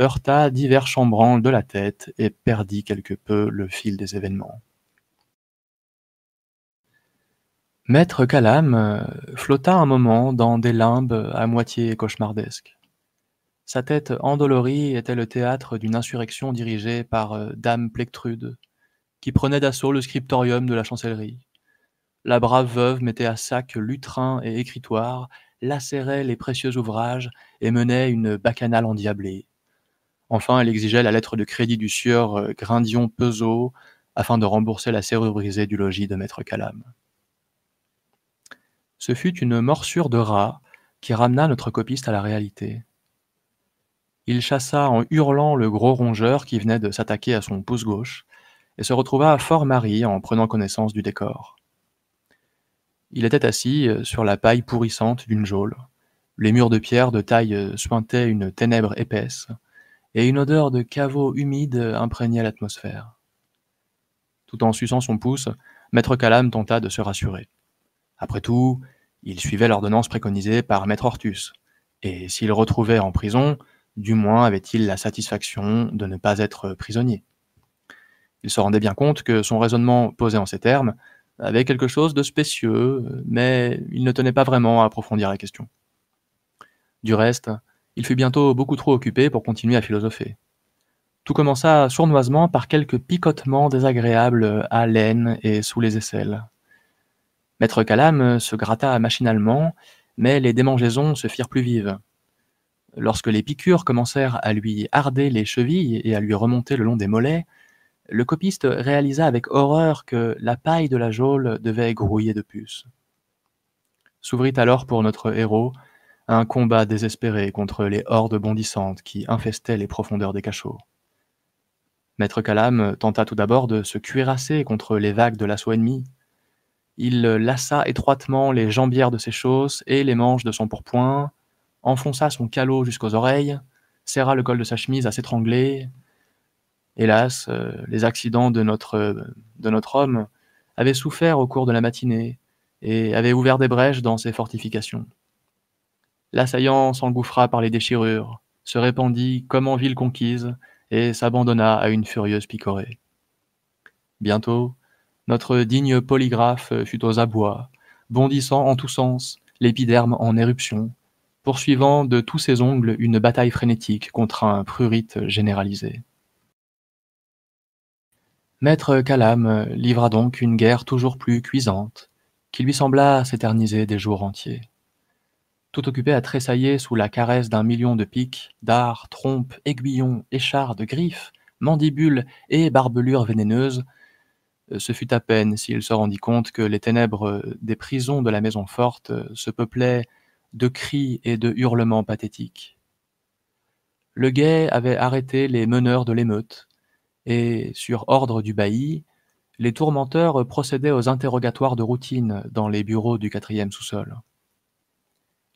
heurta divers chambranles de la tête et perdit quelque peu le fil des événements. Maître Calame euh, flotta un moment dans des limbes à moitié cauchemardesques. Sa tête endolorie était le théâtre d'une insurrection dirigée par euh, Dame Plectrude, qui prenait d'assaut le scriptorium de la chancellerie. La brave veuve mettait à sac lutrin et écritoire, lacérait les précieux ouvrages et menait une bacchanale endiablée. Enfin, elle exigeait la lettre de crédit du sieur euh, Grindion Pezot afin de rembourser la serrure brisée du logis de maître Calame. Ce fut une morsure de rat qui ramena notre copiste à la réalité. Il chassa en hurlant le gros rongeur qui venait de s'attaquer à son pouce gauche et se retrouva Fort-Marie en prenant connaissance du décor. Il était assis euh, sur la paille pourrissante d'une geôle. Les murs de pierre de taille euh, suintaient une ténèbre épaisse et une odeur de caveau humide imprégnait l'atmosphère. Tout en suçant son pouce, Maître Calam tenta de se rassurer. Après tout, il suivait l'ordonnance préconisée par Maître Hortus, et s'il retrouvait en prison, du moins avait-il la satisfaction de ne pas être prisonnier. Il se rendait bien compte que son raisonnement posé en ces termes avait quelque chose de spécieux, mais il ne tenait pas vraiment à approfondir la question. Du reste, il fut bientôt beaucoup trop occupé pour continuer à philosopher. Tout commença sournoisement par quelques picotements désagréables à l'aine et sous les aisselles. Maître Calame se gratta machinalement, mais les démangeaisons se firent plus vives. Lorsque les piqûres commencèrent à lui arder les chevilles et à lui remonter le long des mollets, le copiste réalisa avec horreur que la paille de la geôle devait grouiller de puces. S'ouvrit alors pour notre héros un combat désespéré contre les hordes bondissantes qui infestaient les profondeurs des cachots. Maître Calam tenta tout d'abord de se cuirasser contre les vagues de l'assaut ennemi. Il lassa étroitement les jambières de ses chausses et les manches de son pourpoint, enfonça son calot jusqu'aux oreilles, serra le col de sa chemise à s'étrangler. Hélas, les accidents de notre, de notre homme avaient souffert au cours de la matinée et avaient ouvert des brèches dans ses fortifications. L'assaillant s'engouffra par les déchirures, se répandit comme en ville conquise, et s'abandonna à une furieuse picorée. Bientôt, notre digne polygraphe fut aux abois, bondissant en tous sens, l'épiderme en éruption, poursuivant de tous ses ongles une bataille frénétique contre un prurite généralisé. Maître Calame livra donc une guerre toujours plus cuisante, qui lui sembla s'éterniser des jours entiers tout occupé à tressailler sous la caresse d'un million de piques, dards, trompes, aiguillons, de griffes, mandibules et barbelures vénéneuses, euh, ce fut à peine s'il se rendit compte que les ténèbres euh, des prisons de la maison forte euh, se peuplaient de cris et de hurlements pathétiques. Le guet avait arrêté les meneurs de l'émeute, et, sur ordre du bailli, les tourmenteurs procédaient aux interrogatoires de routine dans les bureaux du quatrième sous-sol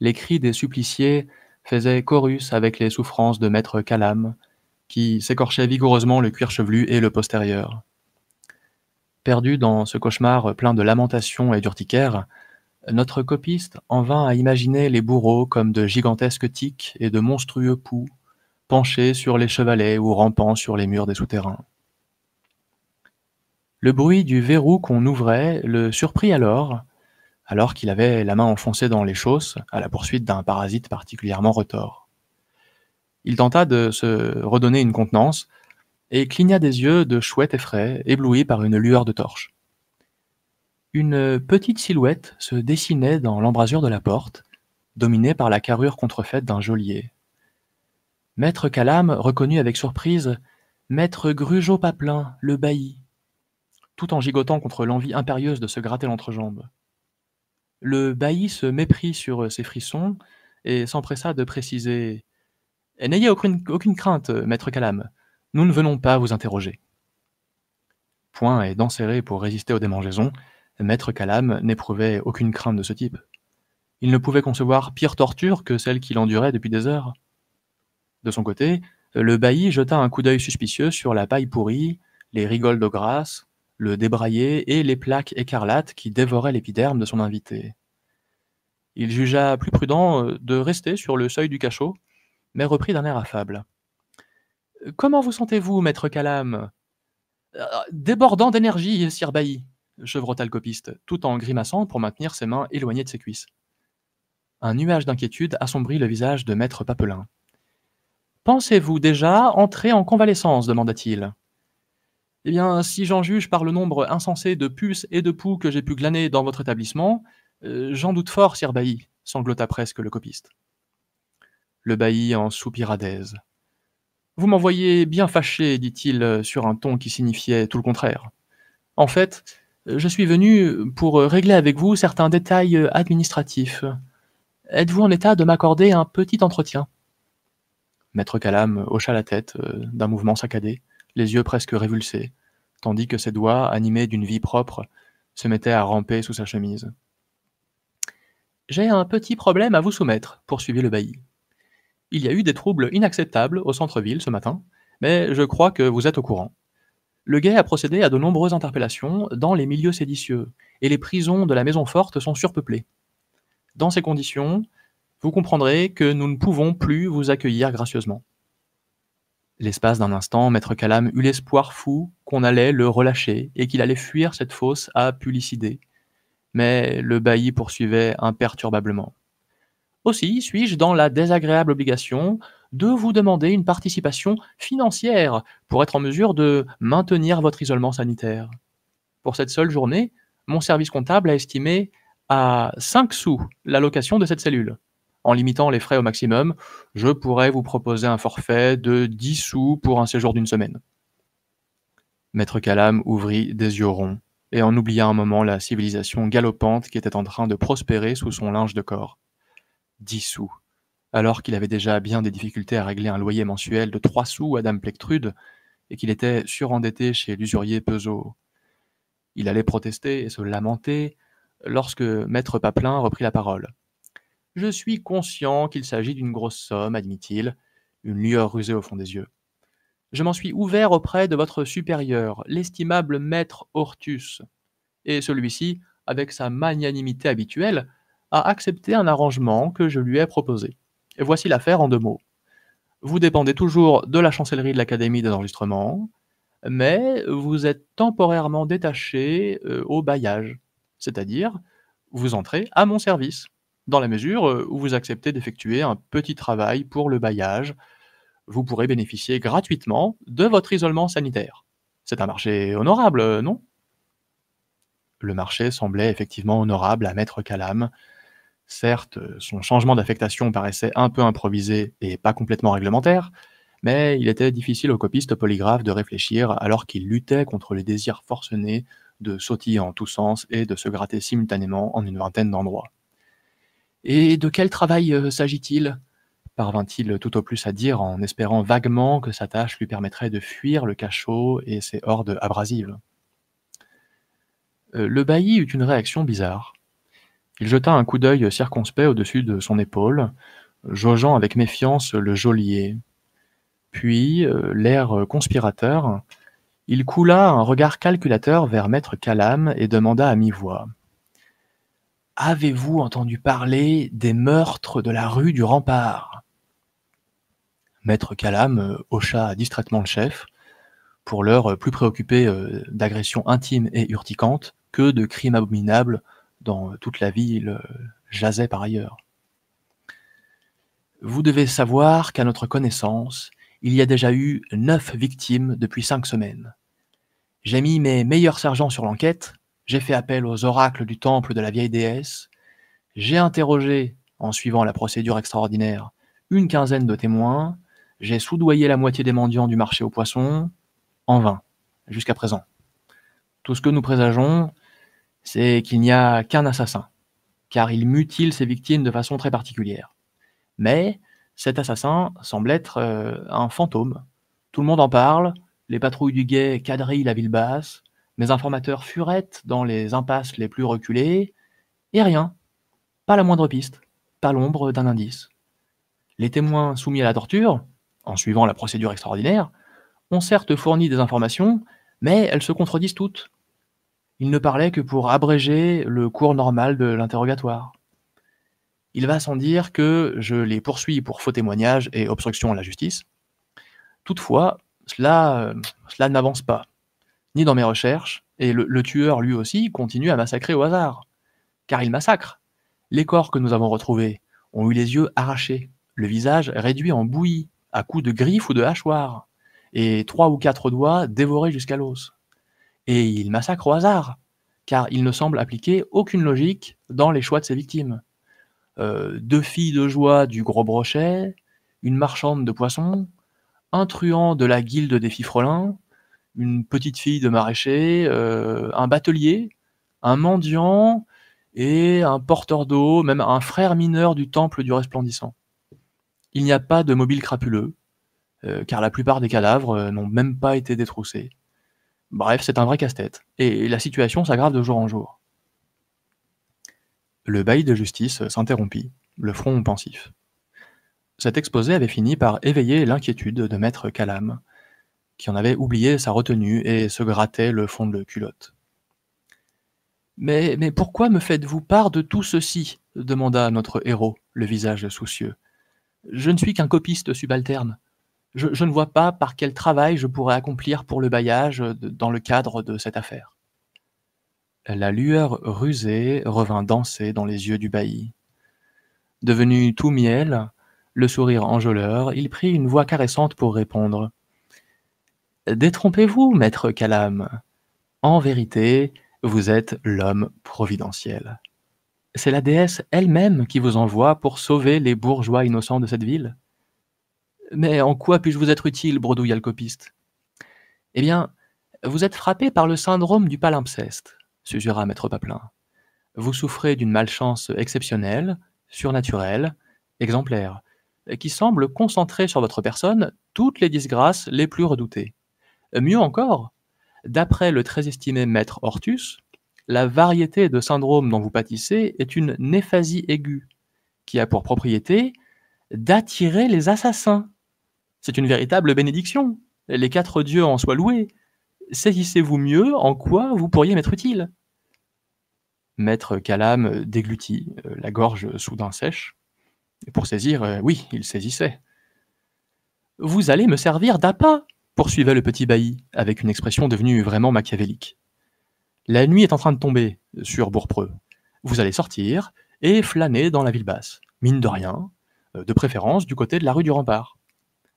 les cris des suppliciés faisaient chorus avec les souffrances de maître Calame, qui s'écorchait vigoureusement le cuir chevelu et le postérieur. Perdu dans ce cauchemar plein de lamentations et d'urticaires, notre copiste en vint à imaginer les bourreaux comme de gigantesques tiques et de monstrueux poux, penchés sur les chevalets ou rampant sur les murs des souterrains. Le bruit du verrou qu'on ouvrait le surprit alors, alors qu'il avait la main enfoncée dans les chausses à la poursuite d'un parasite particulièrement retors. Il tenta de se redonner une contenance et cligna des yeux de chouette effraie, ébloui par une lueur de torche. Une petite silhouette se dessinait dans l'embrasure de la porte, dominée par la carrure contrefaite d'un geôlier. Maître Calame reconnut avec surprise Maître Grugeot Papelin, le bailli, tout en gigotant contre l'envie impérieuse de se gratter l'entrejambe. Le bailli se méprit sur euh, ses frissons et s'empressa de préciser N'ayez aucune, crainte, euh, maître Calame, nous ne venons pas vous interroger. Point et dents pour résister aux démangeaisons, maître Calame n'éprouvait aucune crainte de ce type. Il ne pouvait concevoir pire torture que celle qu'il endurait depuis des heures. De son côté, le bailli jeta un coup d'œil suspicieux sur la paille pourrie, les rigoles de grasse, le débraillé et les plaques écarlates qui dévoraient l'épiderme de son invité. Il jugea plus prudent euh, de rester sur le seuil du cachot, mais reprit d'un air affable. Comment vous sentez-vous, maître Calame euh, Débordant d'énergie, Sir Bailly, chevrota le copiste, tout en grimaçant pour maintenir ses mains éloignées de ses cuisses. Un nuage d'inquiétude assombrit le visage de maître Papelin. Pensez-vous déjà entrer en convalescence demanda-t-il. Eh bien, si j'en juge par le nombre insensé de puces et de poux que j'ai pu glaner dans votre établissement, euh, j'en doute fort, sire Bailly, sanglota presque le copiste. Le bailli en soupira d'aise. Vous m'envoyez bien fâché, dit-il sur un ton qui signifiait tout le contraire. En fait, je suis venu pour régler avec vous certains détails administratifs. Êtes-vous en état de m'accorder un petit entretien Maître Calame hocha la tête euh, d'un mouvement saccadé les yeux presque révulsés, tandis que ses doigts, animés d'une vie propre, se mettaient à ramper sous sa chemise. J'ai un petit problème à vous soumettre, poursuivit le bailli. Il y a eu des troubles inacceptables au centre-ville ce matin, mais je crois que vous êtes au courant. Le guet a procédé à de nombreuses interpellations dans les milieux séditieux, et les prisons de la maison forte sont surpeuplées. Dans ces conditions, vous comprendrez que nous ne pouvons plus vous accueillir gracieusement. L'espace d'un instant, maître Calam eut l'espoir fou qu'on allait le relâcher et qu'il allait fuir cette fosse à Pulicidé. Mais le bailli poursuivait imperturbablement. Aussi suis-je dans la désagréable obligation de vous demander une participation financière pour être en mesure de maintenir votre isolement sanitaire. Pour cette seule journée, mon service comptable a estimé à 5 sous l'allocation de cette cellule en limitant les frais au maximum, je pourrais vous proposer un forfait de 10 sous pour un séjour d'une semaine. Maître Calam ouvrit des yeux ronds, et en oublia un moment la civilisation galopante qui était en train de prospérer sous son linge de corps. 10 sous. Alors qu'il avait déjà bien des difficultés à régler un loyer mensuel de 3 sous à Dame Plectrude, et qu'il était surendetté chez l'usurier Pezo. Il allait protester et se lamenter lorsque Maître Papelin reprit la parole. Je suis conscient qu'il s'agit d'une grosse somme, admit-il, une lueur rusée au fond des yeux. Je m'en suis ouvert auprès de votre supérieur, l'estimable maître Hortus, et celui-ci, avec sa magnanimité habituelle, a accepté un arrangement que je lui ai proposé. Et voici l'affaire en deux mots. Vous dépendez toujours de la chancellerie de l'Académie des enregistrements, mais vous êtes temporairement détaché euh, au bailliage, c'est-à-dire vous entrez à mon service dans la mesure euh, où vous acceptez d'effectuer un petit travail pour le bailliage. Vous pourrez bénéficier gratuitement de votre isolement sanitaire. C'est un marché honorable, euh, non Le marché semblait effectivement honorable à Maître Calame. Certes, son changement d'affectation paraissait un peu improvisé et pas complètement réglementaire, mais il était difficile au copiste polygraphe de réfléchir alors qu'il luttait contre les désirs forcenés de sautiller en tous sens et de se gratter simultanément en une vingtaine d'endroits. Et de quel travail euh, s'agit-il parvint-il tout au plus à dire en espérant vaguement que sa tâche lui permettrait de fuir le cachot et ses hordes abrasives. Euh, le bailli eut une réaction bizarre. Il jeta un coup d'œil circonspect au-dessus de son épaule, jaugeant avec méfiance le geôlier. Puis, euh, l'air conspirateur, il coula un regard calculateur vers maître Calame et demanda à mi-voix. Avez-vous entendu parler des meurtres de la rue du Rempart Maître Calame euh, hocha distraitement le chef, pour l'heure euh, plus préoccupé euh, d'agressions intimes et urticantes que de crimes abominables dans toute la ville jasait par ailleurs. Vous devez savoir qu'à notre connaissance, il y a déjà eu neuf victimes depuis cinq semaines. J'ai mis mes meilleurs sergents sur l'enquête j'ai fait appel aux oracles du temple de la vieille déesse, j'ai interrogé, en suivant la procédure extraordinaire, une quinzaine de témoins, j'ai soudoyé la moitié des mendiants du marché aux poissons, en vain, jusqu'à présent. Tout ce que nous présageons, c'est qu'il n'y a qu'un assassin, car il mutile ses victimes de façon très particulière. Mais cet assassin semble être euh, un fantôme. Tout le monde en parle, les patrouilles du guet quadrillent la ville basse, mes informateurs furettent dans les impasses les plus reculées, et rien, pas la moindre piste, pas l'ombre d'un indice. Les témoins soumis à la torture, en suivant la procédure extraordinaire, ont certes fourni des informations, mais elles se contredisent toutes. Ils ne parlaient que pour abréger le cours normal de l'interrogatoire. Il va sans dire que je les poursuis pour faux témoignage et obstruction à la justice. Toutefois, cela, euh, cela n'avance pas ni dans mes recherches, et le, tueur, lui aussi, continue à massacrer au hasard. Car il massacre. Les corps que nous avons retrouvés ont eu les yeux arrachés, le visage réduit en bouillie, à coups de griffes ou de hachoirs, et trois ou quatre doigts dévorés jusqu'à l'os. Et il massacre au hasard, car il ne semble appliquer aucune logique dans les choix de ses victimes. Euh, deux filles de joie du gros brochet, une marchande de poissons, un truand de la guilde des fifrelins, une petite fille de maraîcher, euh, un batelier, un mendiant et un porteur d'eau, même un frère mineur du temple du resplendissant. Il n'y a pas de mobile crapuleux, euh, car la plupart des cadavres euh, n'ont même pas été détroussés. Bref, c'est un vrai casse-tête, et la situation s'aggrave de jour en jour. Le bail de justice s'interrompit, le front pensif. Cet exposé avait fini par éveiller l'inquiétude de maître Calam, qui en avait oublié sa retenue et se grattait le fond de culotte. Mais, mais pourquoi me faites-vous part de tout ceci demanda notre héros, le visage soucieux. Je ne suis qu'un copiste subalterne. Je, ne vois pas par quel travail je pourrais accomplir pour le bailliage dans le cadre de cette affaire. La lueur rusée revint danser dans les yeux du bailli. Devenu tout miel, le sourire enjôleur, il prit une voix caressante pour répondre. Détrompez-vous, maître Calame. En vérité, vous êtes l'homme providentiel. C'est la déesse elle-même qui vous envoie pour sauver les bourgeois innocents de cette ville. Mais en quoi puis-je vous être utile, bredouille alcopiste Eh bien, vous êtes frappé par le syndrome du palimpseste, suggéra maître Papelin. Vous souffrez d'une malchance exceptionnelle, surnaturelle, exemplaire, qui semble concentrer sur votre personne toutes les disgrâces les plus redoutées. Mieux encore, d'après le très estimé maître Hortus, la variété de syndrome dont vous pâtissez est une néphasie aiguë qui a pour propriété d'attirer les assassins. C'est une véritable bénédiction. Les quatre dieux en soient loués. Saisissez-vous mieux en quoi vous pourriez m'être utile. Maître Calame déglutit, euh, la gorge soudain sèche. Pour saisir, euh, oui, il saisissait. Vous allez me servir d'appât, poursuivait le petit bailli avec une expression devenue vraiment machiavélique. La nuit est en train de tomber sur Bourpreux. Vous allez sortir et flâner dans la ville basse, mine de rien, euh, de préférence du côté de la rue du rempart.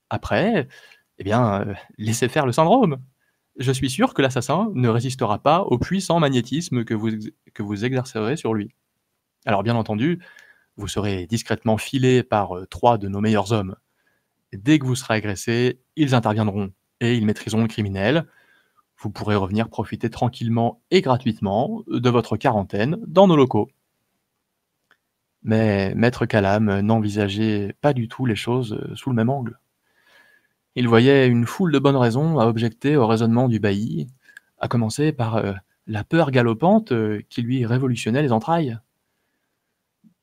Après, eh bien, euh, laissez faire le syndrome. Je suis sûr que l'assassin ne résistera pas au puissant magnétisme que vous, que vous exercerez sur lui. Alors bien entendu, vous serez discrètement filé par euh, trois de nos meilleurs hommes. Dès que vous serez agressé, ils interviendront et ils maîtriseront le criminel. Vous pourrez revenir profiter tranquillement et gratuitement de votre quarantaine dans nos locaux. Mais Maître Calam n'envisageait pas du tout les choses sous le même angle. Il voyait une foule de bonnes raisons à objecter au raisonnement du bailli, à commencer par euh, la peur galopante euh, qui lui révolutionnait les entrailles.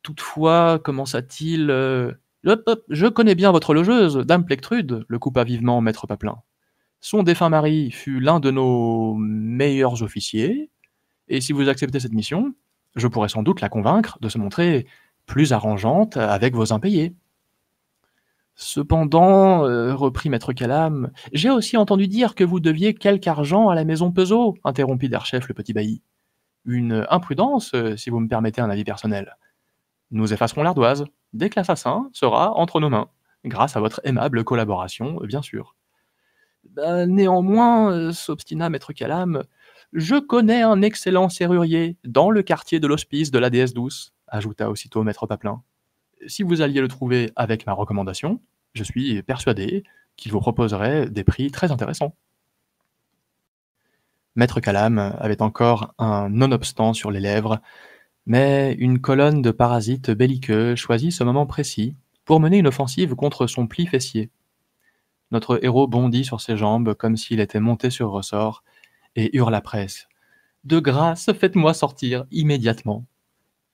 Toutefois, commença-t-il, euh, Hop, je connais bien votre logeuse, Dame Plectrude, le coupa vivement Maître Papelin. Son défunt mari fut l'un de nos meilleurs officiers, et si vous acceptez cette mission, je pourrais sans doute la convaincre de se montrer plus arrangeante avec vos impayés. Cependant, euh, reprit maître Calam, j'ai aussi entendu dire que vous deviez quelque argent à la maison Pesot, interrompit d'Archef le petit bailli. Une imprudence, euh, si vous me permettez un avis personnel. Nous effacerons l'ardoise, dès que l'assassin sera entre nos mains, grâce à votre aimable collaboration, bien sûr. Ben, néanmoins, euh, s'obstina Maître Calame, je connais un excellent serrurier dans le quartier de l'hospice de la déesse douce, ajouta aussitôt Maître Papelin. Si vous alliez le trouver avec ma recommandation, je suis persuadé qu'il vous proposerait des prix très intéressants. Maître Calame avait encore un non-obstant sur les lèvres, mais une colonne de parasites belliqueux choisit ce moment précis pour mener une offensive contre son pli fessier. Notre héros bondit sur ses jambes comme s'il était monté sur ressort et hurla à presse. De grâce, faites-moi sortir immédiatement.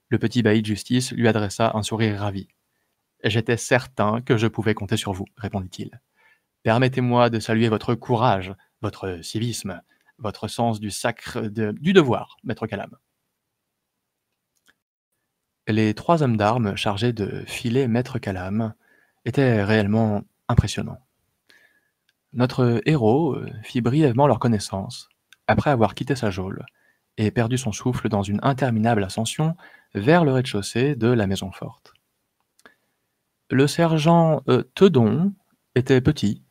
Le petit bailli de justice lui adressa un sourire ravi. J'étais certain que je pouvais compter sur vous, répondit-il. Permettez-moi de saluer votre courage, votre civisme, votre sens du sacre du devoir, maître Calame. Les trois hommes d'armes chargés de filer maître Calame étaient réellement impressionnants. Notre héros euh, fit brièvement leur connaissance, après avoir quitté sa geôle, et perdu son souffle dans une interminable ascension vers le rez-de-chaussée de la maison forte. Le sergent euh, Teudon était petit,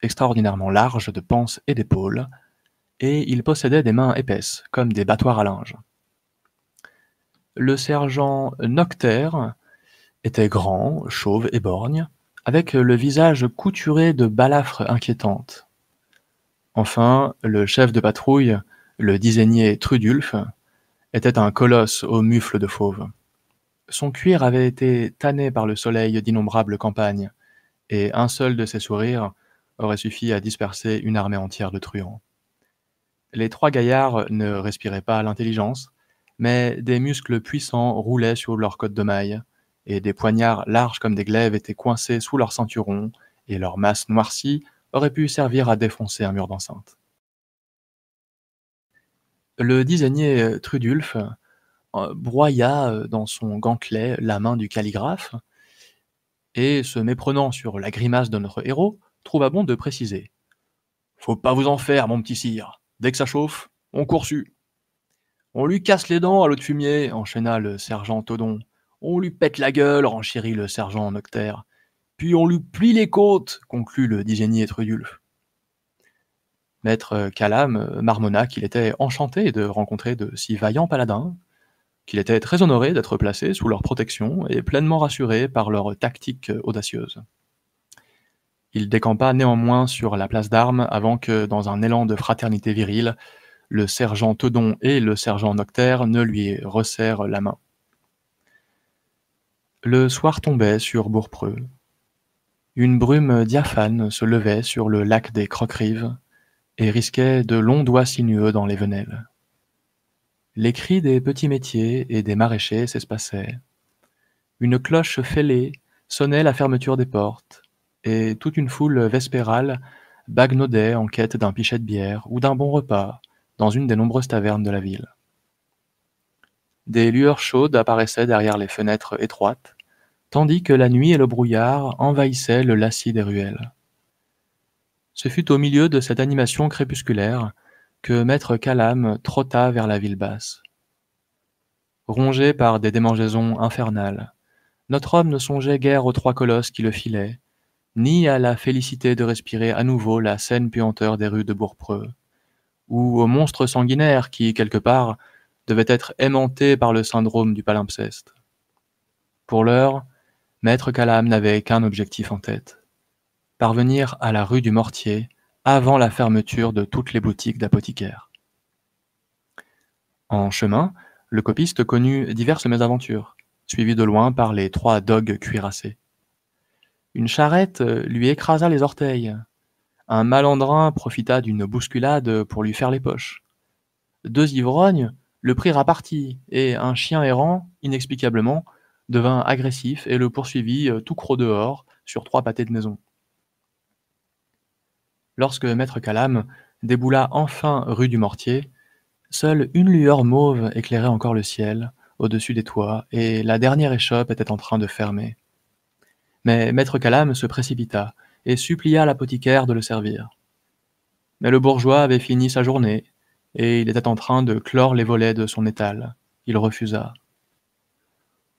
extraordinairement large de panse et d'épaules, et il possédait des mains épaisses, comme des battoirs à linge. Le sergent Nocter était grand, chauve et borgne, avec euh, le visage couturé de balafres inquiétantes. Enfin, le chef de patrouille, le désigné Trudulf, était un colosse aux mufles de fauve. Son cuir avait été tanné par le soleil d'innombrables campagnes, et un seul de ses sourires aurait suffi à disperser une armée entière de truands. Les trois gaillards ne respiraient pas l'intelligence, mais des muscles puissants roulaient sur leurs côtes de mailles, et des poignards larges comme des glaives étaient coincés sous leurs ceinturons, et leur masse noircie aurait pu servir à défoncer un mur d'enceinte. Le designer euh, Trudulf euh, broya euh, dans son gantelet la main du calligraphe, et se méprenant sur la grimace de notre héros, trouva bon de préciser. Faut pas vous en faire, mon petit sire. Dès que ça chauffe, on court On lui casse les dents à l'eau de fumier, enchaîna le sergent Todon. On lui pète la gueule, renchérit le sergent Noctaire. Puis on lui plie les côtes, conclut le digénie Trudulf. » Maître Calam euh, marmonna qu'il était enchanté de rencontrer de si vaillants paladins, qu'il était très honoré d'être placé sous leur protection et pleinement rassuré par leur tactique audacieuse. Il décampa néanmoins sur la place d'armes avant que, dans un élan de fraternité virile, le sergent Teudon et le sergent Noctaire ne lui resserrent la main. Le soir tombait sur Bourpreux. Une brume diaphane se levait sur le lac des Croquerives et risquait de longs doigts sinueux dans les venelles. Les cris des petits métiers et des maraîchers s'espaçaient. Une cloche fêlée sonnait la fermeture des portes, et toute une foule vespérale bagnaudait en quête d'un pichet de bière ou d'un bon repas dans une des nombreuses tavernes de la ville. Des lueurs chaudes apparaissaient derrière les fenêtres étroites, tandis que la nuit et le brouillard envahissaient le lacis des ruelles. Ce fut au milieu de cette animation crépusculaire que maître Calame trotta vers la ville basse. Rongé par des démangeaisons infernales, notre homme ne songeait guère aux trois colosses qui le filaient, ni à la félicité de respirer à nouveau la saine puanteur des rues de Bourpreux, ou aux monstres sanguinaires qui, quelque part, devaient être aimantés par le syndrome du palimpseste. Pour l'heure, Maître Calam n'avait qu'un objectif en tête parvenir à la rue du Mortier avant la fermeture de toutes les boutiques d'apothicaires. En chemin, le copiste connut diverses mésaventures, suivi de loin par les trois dogues cuirassés. Une charrette lui écrasa les orteils. Un malandrin profita d'une bousculade pour lui faire les poches. Deux ivrognes le prirent à partie, et un chien errant, inexplicablement, devint agressif et le poursuivit euh, tout croc dehors sur trois pâtés de maison. Lorsque maître Calame déboula enfin rue du Mortier, seule une lueur mauve éclairait encore le ciel au-dessus des toits et la dernière échoppe était en train de fermer. Mais maître Calame se précipita et supplia l'apothicaire de le servir. Mais le bourgeois avait fini sa journée et il était en train de clore les volets de son étal. Il refusa.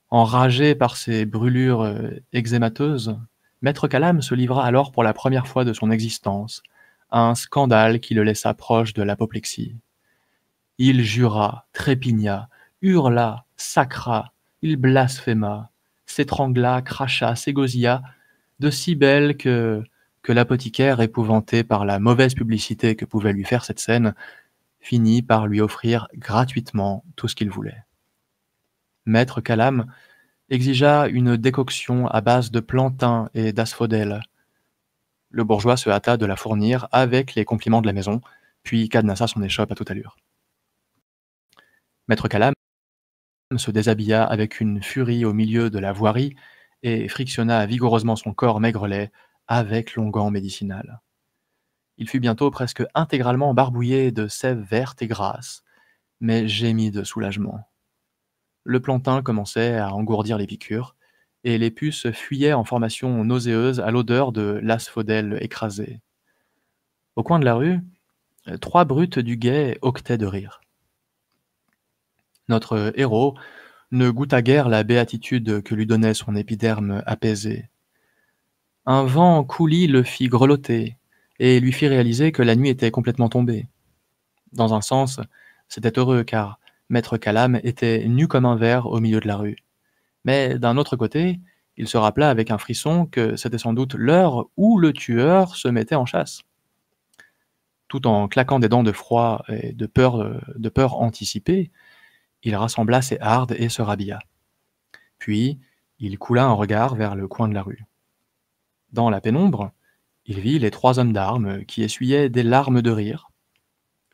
Enragé par ses brûlures exémateuses, euh, Maître Calame se livra alors pour la première fois de son existence à un scandale qui le laissa proche de l'apoplexie. Il jura, trépigna, hurla, sacra, il blasphéma, s'étrangla, cracha, s'égosilla, de si belle que, que l'apothicaire, épouvanté par la mauvaise publicité que pouvait lui faire cette scène, finit par lui offrir gratuitement tout ce qu'il voulait maître Calame exigea une décoction à base de plantain et d'asphodèle. Le bourgeois se hâta de la fournir avec les compliments de la maison, puis cadenassa son échoppe à toute allure. Maître Calame se déshabilla avec une furie au milieu de la voirie et frictionna vigoureusement son corps maigrelet avec l'onguent médicinal. Il fut bientôt presque intégralement barbouillé de sève verte et grasse, mais gémit de soulagement le plantain commençait à engourdir les piqûres, et les puces fuyaient en formation nauséeuse à l'odeur de l'asphodèle écrasé. Au coin de la rue, euh, trois brutes du guet octaient de rire. Notre héros ne goûta guère la béatitude que lui donnait son épiderme apaisé. Un vent coulis le fit grelotter et lui fit réaliser que la nuit était complètement tombée. Dans un sens, c'était heureux car Maître Calam était nu comme un ver au milieu de la rue. Mais d'un autre côté, il se rappela avec un frisson que c'était sans doute l'heure où le tueur se mettait en chasse. Tout en claquant des dents de froid et de peur, de peur anticipée, il rassembla ses hardes et se rhabilla. Puis, il coula un regard vers le coin de la rue. Dans la pénombre, il vit les trois hommes d'armes qui essuyaient des larmes de rire,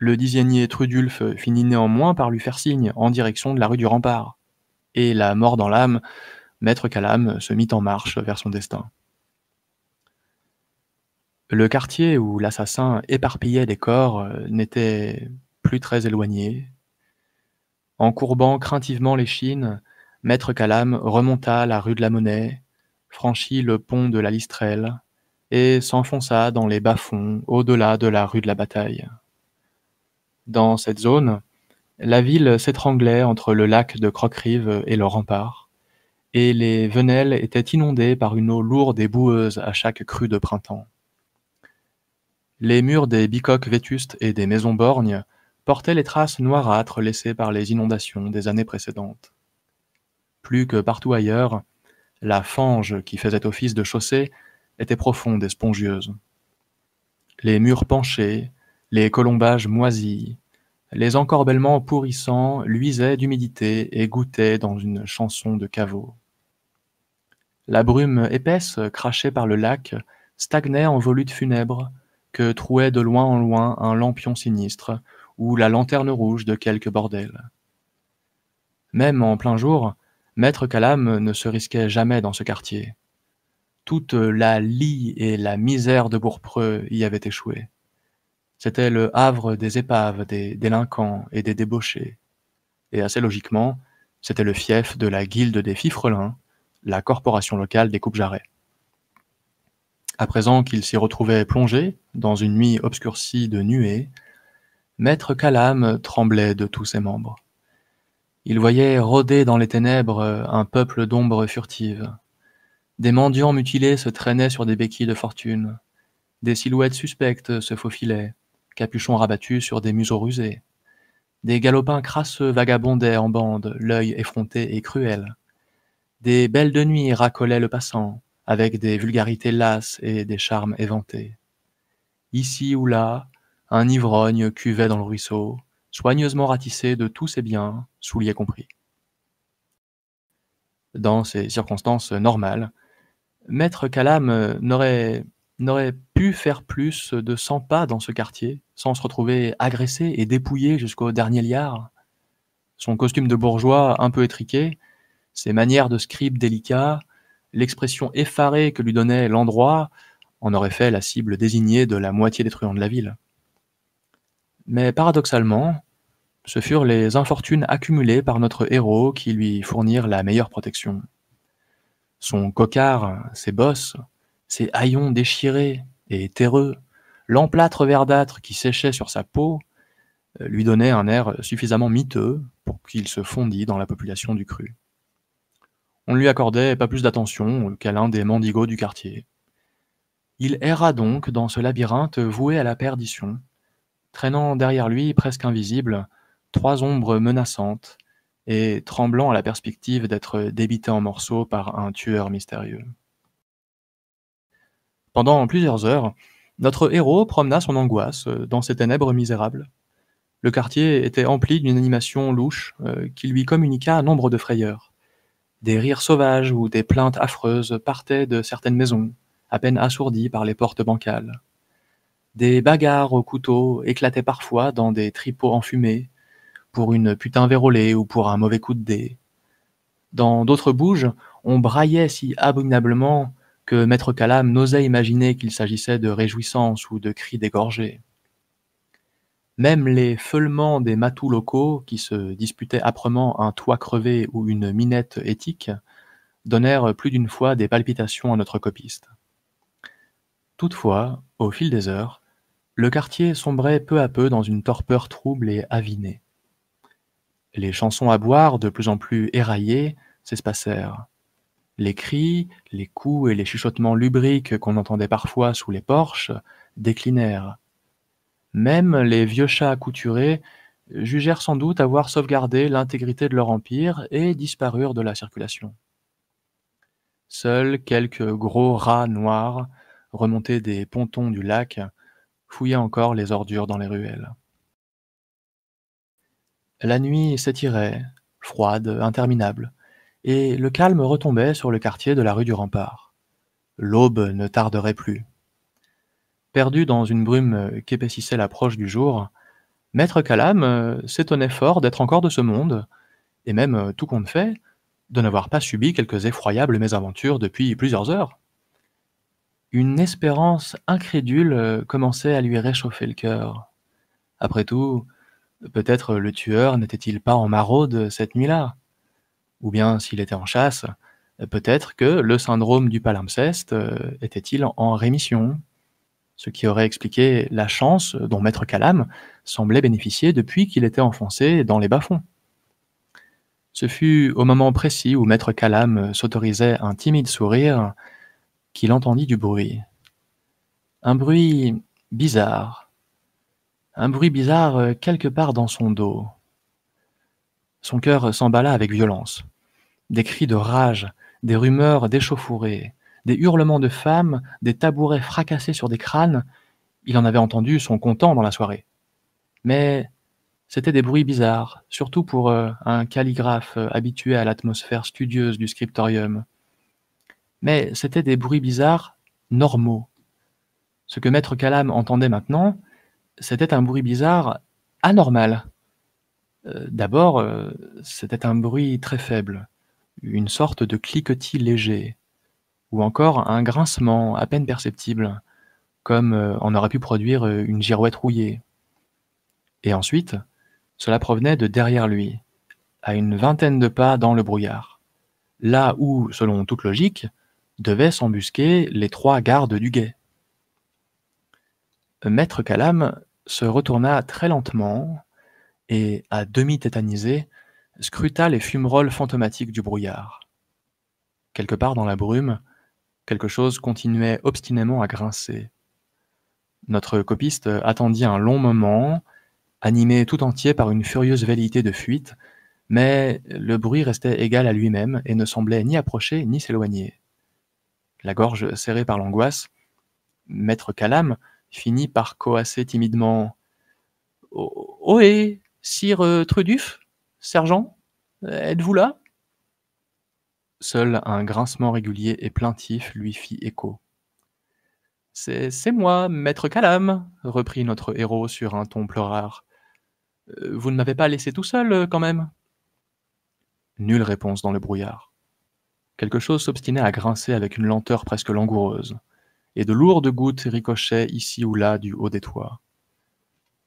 le dizainier Trudulf finit néanmoins par lui faire signe en direction de la rue du Rempart. Et la mort dans l'âme, Maître Calame se mit en marche vers son destin. Le quartier où l'assassin éparpillait des corps euh, n'était plus très éloigné. En courbant craintivement l'échine, Maître Calame remonta la rue de la Monnaie, franchit le pont de la Listrelle et s'enfonça dans les bas-fonds au-delà de la rue de la Bataille. Dans cette zone, la ville s'étranglait entre le lac de Croquerive et le rempart, et les venelles étaient inondées par une eau lourde et boueuse à chaque crue de printemps. Les murs des bicoques vétustes et des maisons borgnes portaient les traces noirâtres laissées par les inondations des années précédentes. Plus que partout ailleurs, la fange qui faisait office de chaussée était profonde et spongieuse. Les murs penchés, les colombages moisis, les encorbellements pourrissants luisaient d'humidité et goûtaient dans une chanson de caveau. La brume épaisse, crachée par le lac, stagnait en volutes funèbres que trouait de loin en loin un lampion sinistre ou la lanterne rouge de quelque bordel. Même en plein jour, Maître Calame ne se risquait jamais dans ce quartier. Toute la lie et la misère de Bourpreux y avait échoué. C'était le havre des épaves, des délinquants et des débauchés. Et assez logiquement, c'était le fief de la guilde des fifrelins, la corporation locale des coupe-jarrets. À présent qu'il s'y retrouvait plongé, dans une nuit obscurcie de nuées, Maître Calame tremblait de tous ses membres. Il voyait rôder dans les ténèbres un peuple d'ombres furtives. Des mendiants mutilés se traînaient sur des béquilles de fortune. Des silhouettes suspectes se faufilaient capuchon rabattu sur des museaux rusés. Des galopins crasseux vagabondaient en bande, l'œil effronté et cruel. Des belles de nuit racolaient le passant, avec des vulgarités lasses et des charmes éventés. Ici ou là, un ivrogne cuvait dans le ruisseau, soigneusement ratissé de tous ses biens, souliers compris. Dans ces circonstances normales, Maître Calame n'aurait n'aurait pu faire plus de cent pas dans ce quartier sans se retrouver agressé et dépouillé jusqu'au dernier liard. Son costume de bourgeois un peu étriqué, ses manières de scribe délicat, l'expression effarée que lui donnait l'endroit en aurait fait la cible désignée de la moitié des truands de la ville. Mais paradoxalement, ce furent les infortunes accumulées par notre héros qui lui fournirent la meilleure protection. Son cocard, ses bosses, ses haillons déchirés et terreux, l'emplâtre verdâtre qui séchait sur sa peau, euh, lui donnait un air suffisamment miteux pour qu'il se fondît dans la population du cru. On ne lui accordait pas plus d'attention qu'à l'un des mendigos du quartier. Il erra donc dans ce labyrinthe voué à la perdition, traînant derrière lui, presque invisible, trois ombres menaçantes et tremblant à la perspective d'être débité en morceaux par un tueur mystérieux. Pendant plusieurs heures, notre héros promena son angoisse euh, dans ces ténèbres misérables. Le quartier était empli d'une animation louche euh, qui lui communiqua un nombre de frayeurs. Des rires sauvages ou des plaintes affreuses partaient de certaines maisons, à peine assourdies par les portes bancales. Des bagarres au couteau éclataient parfois dans des tripots enfumés, pour une putain vérolée ou pour un mauvais coup de dé. Dans d'autres bouges, on braillait si abominablement que maître Calam n'osait imaginer qu'il s'agissait de réjouissances ou de cris dégorgés. Même les feulements des matous locaux, qui se disputaient âprement un toit crevé ou une minette éthique, donnèrent plus d'une fois des palpitations à notre copiste. Toutefois, au fil des heures, le quartier sombrait peu à peu dans une torpeur trouble et avinée. Les chansons à boire, de plus en plus éraillées, s'espacèrent. Les cris, les coups et les chuchotements lubriques qu'on entendait parfois sous les porches déclinèrent. Même les vieux chats accouturés jugèrent sans doute avoir sauvegardé l'intégrité de leur empire et disparurent de la circulation. Seuls quelques gros rats noirs, remontés des pontons du lac, fouillaient encore les ordures dans les ruelles. La nuit s'étirait, froide, interminable, et le calme retombait sur le quartier de la rue du Rempart. L'aube ne tarderait plus. Perdu dans une brume qu'épaississait l'approche du jour, Maître Calame euh, s'étonnait fort d'être encore de ce monde, et même, euh, tout compte fait, de n'avoir pas subi quelques effroyables mésaventures depuis plusieurs heures. Une espérance incrédule euh, commençait à lui réchauffer le cœur. Après tout, peut-être le tueur n'était-il pas en maraude cette nuit-là ou bien s'il était en chasse, euh, peut-être que le syndrome du palimpseste euh, était-il en rémission, ce qui aurait expliqué la chance dont Maître Calam semblait bénéficier depuis qu'il était enfoncé dans les bas-fonds. Ce fut au moment précis où Maître Calam s'autorisait un timide sourire qu'il entendit du bruit. Un bruit bizarre. Un bruit bizarre euh, quelque part dans son dos. Son cœur s'emballa avec violence des cris de rage, des rumeurs d'échauffourées, des hurlements de femmes, des tabourets fracassés sur des crânes, il en avait entendu son content dans la soirée. Mais c'était des bruits bizarres, surtout pour euh, un calligraphe euh, habitué à l'atmosphère studieuse du scriptorium. Mais c'était des bruits bizarres normaux. Ce que maître Calam entendait maintenant, c'était un bruit bizarre anormal. Euh, d'abord, c'était un bruit très faible, une sorte de cliquetis léger, ou encore un grincement à peine perceptible, comme en euh, aurait pu produire euh, une girouette rouillée. Et ensuite, cela provenait de derrière lui, à une vingtaine de pas dans le brouillard, là où, selon toute logique, devaient s'embusquer les trois gardes du guet. Maître Calame se retourna très lentement et, à demi tétanisé, scruta les fumerolles fantomatiques du brouillard. Quelque part dans la brume, quelque chose continuait obstinément à grincer. Notre copiste attendit un long moment, animé tout entier par une furieuse velléité de fuite, mais le bruit restait égal à lui-même et ne semblait ni approcher ni s'éloigner. La gorge serrée par l'angoisse, maître Calame finit par coasser timidement Ohé, oh, eh, sire euh, Truduf Sergent, euh, êtes-vous là Seul un grincement régulier et plaintif lui fit écho. C'est moi, maître Calam, reprit notre héros sur un ton pleurard. Euh, vous ne m'avez pas laissé tout seul, euh, quand même Nulle réponse dans le brouillard. Quelque chose s'obstinait à grincer avec une lenteur presque langoureuse, et de lourdes gouttes ricochaient ici ou là du haut des toits.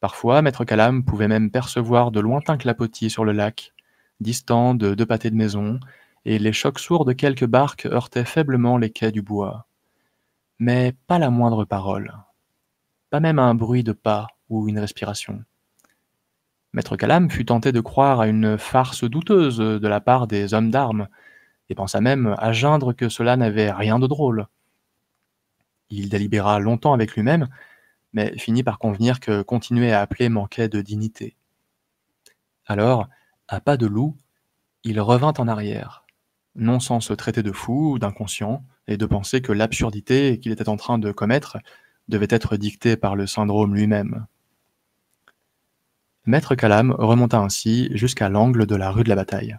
Parfois, maître Calam pouvait même percevoir de lointains clapotis sur le lac, distants de deux pâtés de maison, et les chocs sourds de quelques barques heurtaient faiblement les quais du bois. Mais pas la moindre parole, pas même un bruit de pas ou une respiration. Maître Calam fut tenté de croire à une farce douteuse de la part des hommes d'armes, et pensa même à geindre que cela n'avait rien de drôle. Il délibéra longtemps avec lui-même, mais finit par convenir que continuer à appeler manquait de dignité. Alors, à pas de loup, il revint en arrière, non sans se traiter de fou, d'inconscient, et de penser que l'absurdité qu'il était en train de commettre devait être dictée par le syndrome lui-même. Maître Calam remonta ainsi jusqu'à l'angle de la rue de la bataille.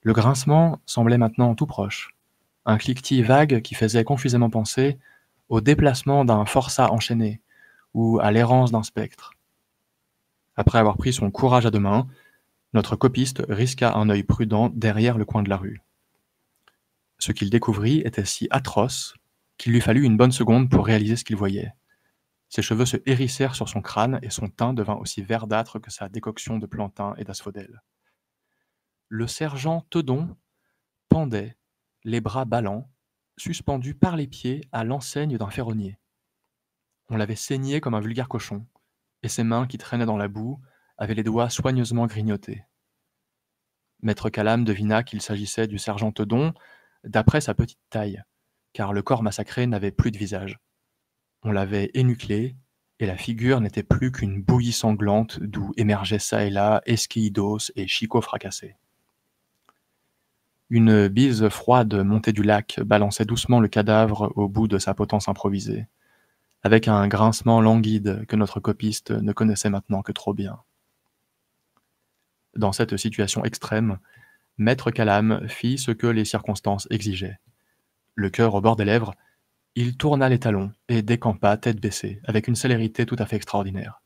Le grincement semblait maintenant tout proche, un cliquetis vague qui faisait confusément penser au déplacement d'un forçat enchaîné, ou à l'errance d'un spectre. Après avoir pris son courage à deux mains, notre copiste risqua un œil prudent derrière le coin de la rue. Ce qu'il découvrit était si atroce qu'il lui fallut une bonne seconde pour réaliser ce qu'il voyait. Ses cheveux se hérissèrent sur son crâne et son teint devint aussi verdâtre que sa décoction de plantain et d'asphodèle. Le sergent Teudon pendait, les bras ballants, suspendu par les pieds à l'enseigne d'un ferronnier. On l'avait saigné comme un vulgaire cochon, et ses mains qui traînaient dans la boue avaient les doigts soigneusement grignotés. Maître Calame devina qu'il s'agissait du sergent Tedon, d'après sa petite taille, car le corps massacré n'avait plus de visage. On l'avait énuclé, et la figure n'était plus qu'une bouillie sanglante d'où émergeaient çà et là Esquidos et Chico fracassés. Une bise froide montée du lac balançait doucement le cadavre au bout de sa potence improvisée avec un grincement languide que notre copiste ne connaissait maintenant que trop bien. Dans cette situation extrême, Maître Calame fit ce que les circonstances exigeaient. Le cœur au bord des lèvres, il tourna les talons et décampa tête baissée, avec une célérité tout à fait extraordinaire.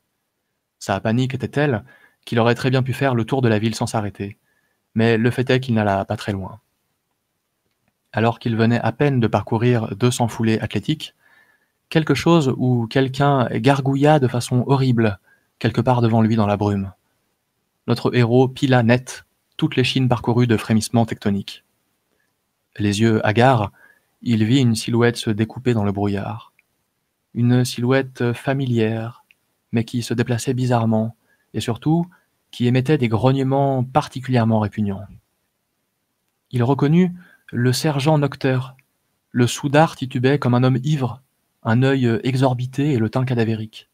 Sa panique était telle qu'il aurait très bien pu faire le tour de la ville sans s'arrêter, mais le fait est qu'il n'alla pas très loin. Alors qu'il venait à peine de parcourir 200 foulées athlétiques, quelque chose où quelqu'un gargouilla de façon horrible, quelque part devant lui dans la brume. Notre héros pila net toutes les chines parcourues de frémissements tectoniques. Les yeux hagards, il vit une silhouette se découper dans le brouillard. Une silhouette familière, mais qui se déplaçait bizarrement, et surtout qui émettait des grognements particulièrement répugnants. Il reconnut le sergent Nocteur. Le soudard titubait comme un homme ivre un œil euh, exorbité et le teint cadavérique.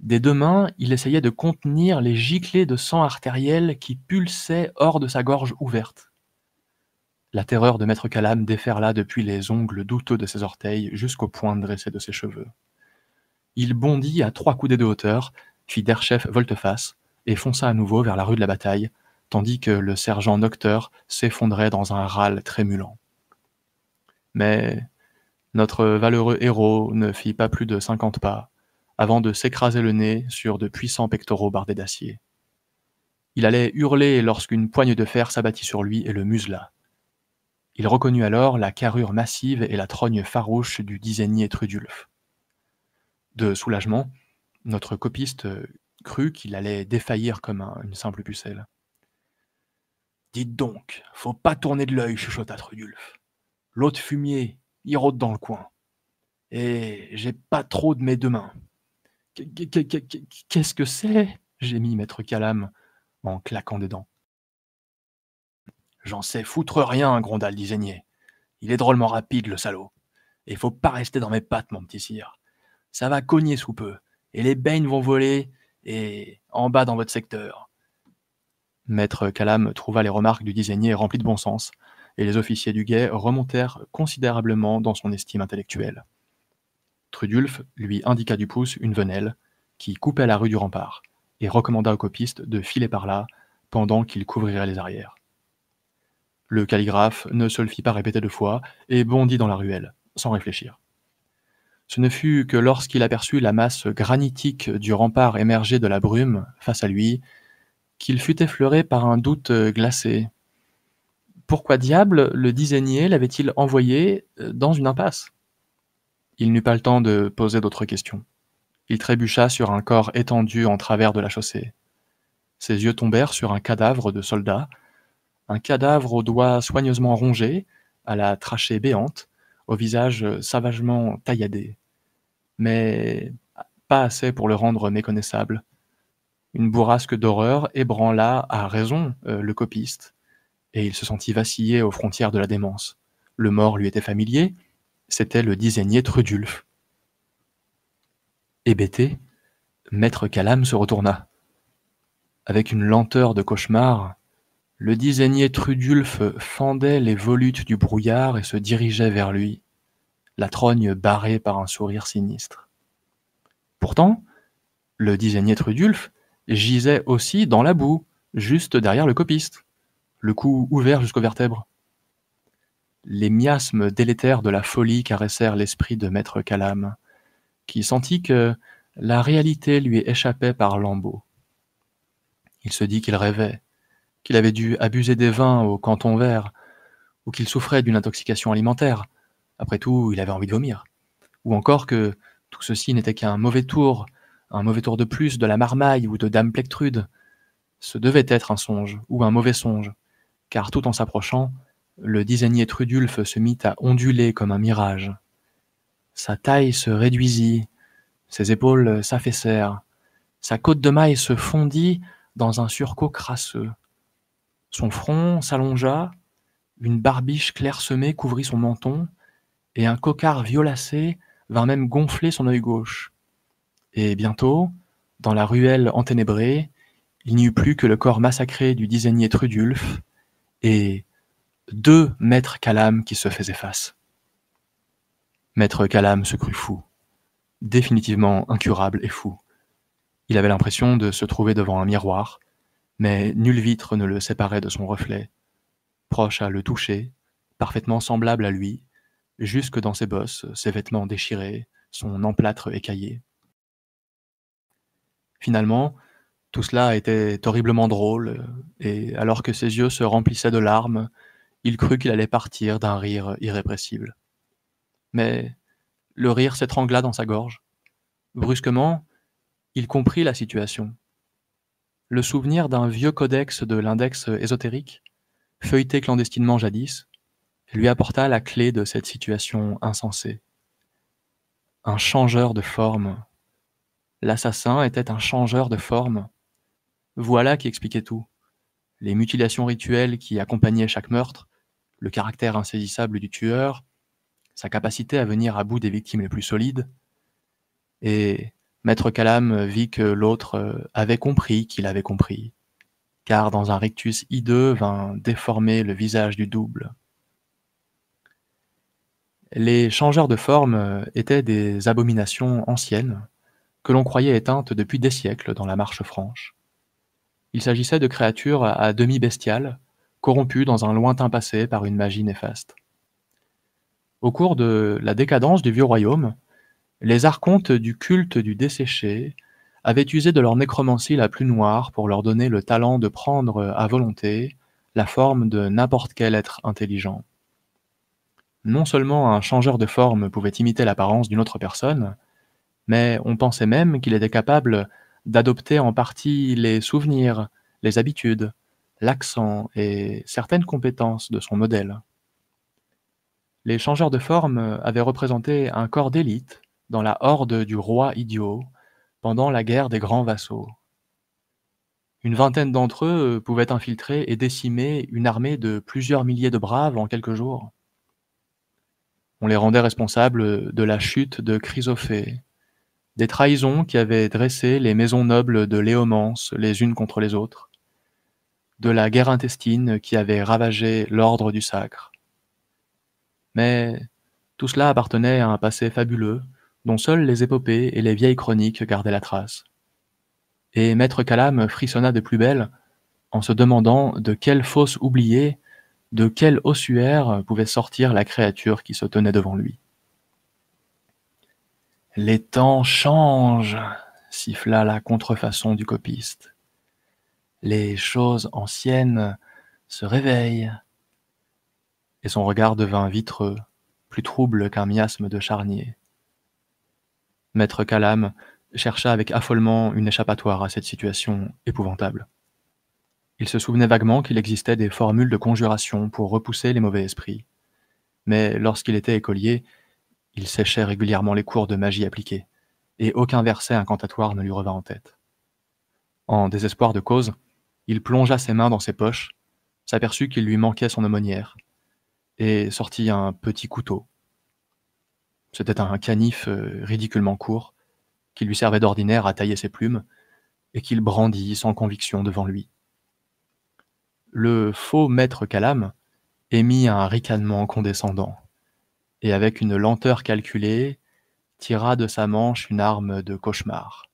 Des deux mains, il essayait de contenir les giclées de sang artériel qui pulsaient hors de sa gorge ouverte. La terreur de Maître Calame déferla depuis les ongles douteux de ses orteils jusqu'au point dressé de ses cheveux. Il bondit à trois coudées de hauteur, fit Derchef volte-face, et fonça à nouveau vers la rue de la bataille, tandis que le sergent Nocteur s'effondrait dans un râle trémulant. Mais notre valeureux héros ne fit pas plus de cinquante pas avant de s'écraser le nez sur de puissants pectoraux bardés d'acier. Il allait hurler lorsqu'une poigne de fer s'abattit sur lui et le musela. Il reconnut alors la carrure massive et la trogne farouche du dizainier Trudulf. De soulagement, notre copiste crut qu'il allait défaillir comme une simple pucelle. Dites donc, faut pas tourner de l'œil, chuchota Trudulf. L'autre fumier, il rôde dans le coin. Et j'ai pas trop de mes deux mains. Qu'est-ce que c'est gémit Maître Calame en claquant des dents. J'en sais foutre rien, gronda le disaigné. Il est drôlement rapide, le salaud. Et faut pas rester dans mes pattes, mon petit sire. Ça va cogner sous peu, et les beignes vont voler, et en bas dans votre secteur. Maître Calame trouva les remarques du designier remplies de bon sens, et les officiers du guet remontèrent considérablement dans son estime intellectuelle. Trudulf lui indiqua du pouce une venelle qui coupait la rue du rempart et recommanda au copiste de filer par là pendant qu'il couvrirait les arrières. Le calligraphe ne se le fit pas répéter deux fois et bondit dans la ruelle, sans réfléchir. Ce ne fut que lorsqu'il aperçut la masse granitique du rempart émerger de la brume face à lui qu'il fut effleuré par un doute glacé pourquoi diable le dizainier l'avait-il envoyé euh, dans une impasse Il n'eut pas le temps de poser d'autres questions. Il trébucha sur un corps étendu en travers de la chaussée. Ses yeux tombèrent sur un cadavre de soldat, un cadavre aux doigts soigneusement rongés, à la trachée béante, au visage savagement tailladé. Mais pas assez pour le rendre méconnaissable. Une bourrasque d'horreur ébranla à raison euh, le copiste et il se sentit vaciller aux frontières de la démence. Le mort lui était familier, c'était le dizainier Trudulf. Hébété, maître Calame se retourna. Avec une lenteur de cauchemar, le dizainier Trudulf fendait les volutes du brouillard et se dirigeait vers lui, la trogne barrée par un sourire sinistre. Pourtant, le dizainier Trudulf gisait aussi dans la boue, juste derrière le copiste le cou ouvert jusqu'aux vertèbres. Les miasmes délétères de la folie caressèrent l'esprit de maître Calame, qui sentit que la réalité lui échappait par lambeaux. Il se dit qu'il rêvait, qu'il avait dû abuser des vins au canton vert, ou qu'il souffrait d'une intoxication alimentaire. Après tout, il avait envie de vomir. Ou encore que tout ceci n'était qu'un mauvais tour, un mauvais tour de plus de la marmaille ou de Dame Plectrude. Ce devait être un songe, ou un mauvais songe car tout en s'approchant, le dizainier Trudulf se mit à onduler comme un mirage. Sa taille se réduisit, ses épaules s'affaissèrent, sa côte de maille se fondit dans un surcot crasseux. Son front s'allongea, une barbiche clairsemée couvrit son menton, et un cocard violacé vint même gonfler son œil gauche. Et bientôt, dans la ruelle enténébrée, il n'y eut plus que le corps massacré du dizainier Trudulf, et deux maîtres calames qui se faisaient face. Maître Calame se crut fou, définitivement incurable et fou. Il avait l'impression de se trouver devant un miroir, mais nulle vitre ne le séparait de son reflet, proche à le toucher, parfaitement semblable à lui, jusque dans ses bosses, ses vêtements déchirés, son emplâtre écaillé. Finalement, tout cela était horriblement drôle, euh, et alors que ses yeux se remplissaient de larmes, il crut qu'il allait partir d'un rire irrépressible. Mais le rire s'étrangla dans sa gorge. Brusquement, il comprit la situation. Le souvenir d'un vieux codex de l'index ésotérique, feuilleté clandestinement jadis, lui apporta la clé de cette situation insensée. Un changeur de forme. L'assassin était un changeur de forme. Voilà qui expliquait tout. Les mutilations rituelles qui accompagnaient chaque meurtre, le caractère insaisissable du tueur, sa capacité à venir à bout des victimes les plus solides. Et Maître Calam vit que l'autre euh, avait compris qu'il avait compris, car dans un rictus hideux vint déformer le visage du double. Les changeurs de forme euh, étaient des abominations anciennes, que l'on croyait éteintes depuis des siècles dans la marche franche. Il s'agissait de créatures à demi bestiales, corrompues dans un lointain passé par une magie néfaste. Au cours de la décadence du vieux royaume, les archontes du culte du desséché avaient usé de leur nécromancie la plus noire pour leur donner le talent de prendre à volonté la forme de n'importe quel être intelligent. Non seulement un changeur de forme pouvait imiter l'apparence d'une autre personne, mais on pensait même qu'il était capable d'adopter en partie les souvenirs, les habitudes, l'accent et certaines compétences de son modèle. Les changeurs de forme avaient représenté un corps d'élite dans la horde du roi idiot pendant la guerre des grands vassaux. Une vingtaine d'entre eux pouvaient infiltrer et décimer une armée de plusieurs milliers de braves en quelques jours. On les rendait responsables de la chute de Chrysophée, des trahisons qui avaient dressé les maisons nobles de Léomance les unes contre les autres, de la guerre intestine qui avait ravagé l'ordre du sacre. Mais tout cela appartenait à un passé fabuleux dont seules les épopées et les vieilles chroniques gardaient la trace. Et maître Calame frissonna de plus belle en se demandant de quelle fosse oubliée, de quel ossuaire pouvait sortir la créature qui se tenait devant lui. Les temps changent, siffla la contrefaçon du copiste. Les choses anciennes se réveillent. Et son regard devint vitreux, plus trouble qu'un miasme de charnier. Maître Calame chercha avec affolement une échappatoire à cette situation épouvantable. Il se souvenait vaguement qu'il existait des formules de conjuration pour repousser les mauvais esprits. Mais lorsqu'il était écolier, il séchait régulièrement les cours de magie appliquée, et aucun verset incantatoire ne lui revint en tête. En désespoir de cause, il plongea ses mains dans ses poches, s'aperçut qu'il lui manquait son aumônière, et sortit un petit couteau. C'était un canif euh, ridiculement court, qui lui servait d'ordinaire à tailler ses plumes, et qu'il brandit sans conviction devant lui. Le faux maître Calame émit un ricanement condescendant et avec une lenteur calculée, tira de sa manche une arme de cauchemar.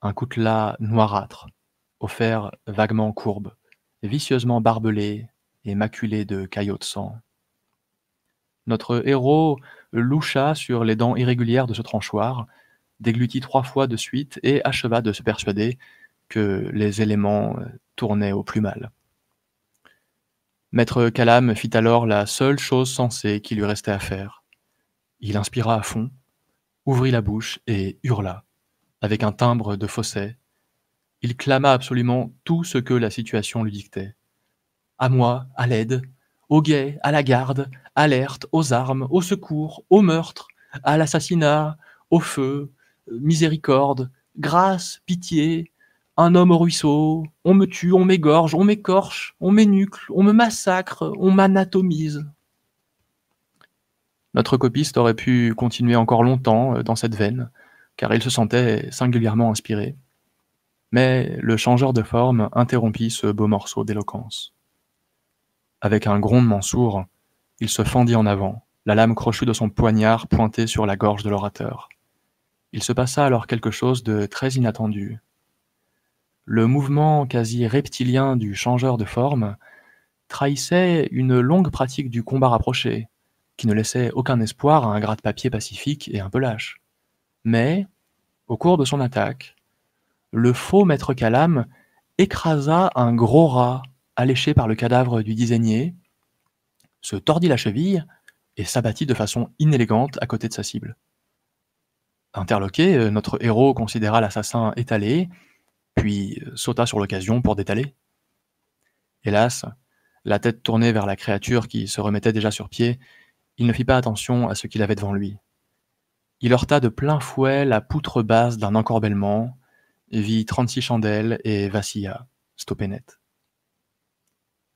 Un coutelas noirâtre, au fer vaguement courbe, vicieusement barbelé et maculé de caillots de sang. Notre héros loucha sur les dents irrégulières de ce tranchoir, déglutit trois fois de suite et acheva de se persuader que les éléments euh, tournaient au plus mal. Maître Calam fit alors la seule chose sensée qui lui restait à faire. Il inspira à fond, ouvrit la bouche et hurla, avec un timbre de fausset. Il clama absolument tout ce que la situation lui dictait. À moi, à l'aide, au guet, à la garde, alerte, aux armes, au secours, au meurtre, à l'assassinat, au feu, miséricorde, grâce, pitié, un homme au ruisseau, on me tue, on m'égorge, on m'écorche, on m'énucle, on me massacre, on m'anatomise. Notre copiste aurait pu continuer encore longtemps euh, dans cette veine, car il se sentait singulièrement inspiré. Mais le changeur de forme interrompit ce beau morceau d'éloquence. Avec un grondement sourd, il se fendit en avant, la lame crochue de son poignard pointée sur la gorge de l'orateur. Il se passa alors quelque chose de très inattendu, le mouvement quasi reptilien du changeur de forme trahissait une longue pratique du combat rapproché, qui ne laissait aucun espoir à un de papier pacifique et un peu lâche. Mais, au cours de son attaque, le faux maître Calam écrasa un gros rat alléché par le cadavre du dizainier, se tordit la cheville et s'abattit de façon inélégante à côté de sa cible. Interloqué, euh, notre héros considéra l'assassin étalé puis euh, sauta sur l'occasion pour détaler. Hélas, la tête tournée vers la créature qui se remettait déjà sur pied, il ne fit pas attention à ce qu'il avait devant lui. Il heurta de plein fouet la poutre basse d'un encorbellement, vit trente-six chandelles et vacilla, stoppé net.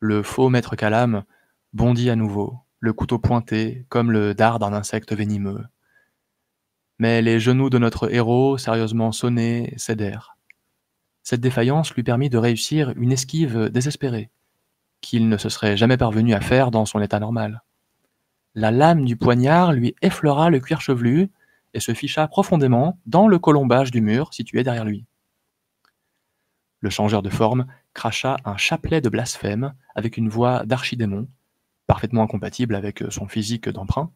Le faux maître Calame bondit à nouveau, le couteau pointé comme le dard d'un insecte venimeux. Mais les genoux de notre héros, sérieusement sonnés, cédèrent. Cette défaillance lui permit de réussir une esquive désespérée, qu'il ne se serait jamais parvenu à faire dans son état normal. La lame du poignard lui effleura le cuir chevelu et se ficha profondément dans le colombage du mur situé derrière lui. Le changeur de forme cracha un chapelet de blasphème avec une voix d'archidémon, parfaitement incompatible avec son physique d'emprunt,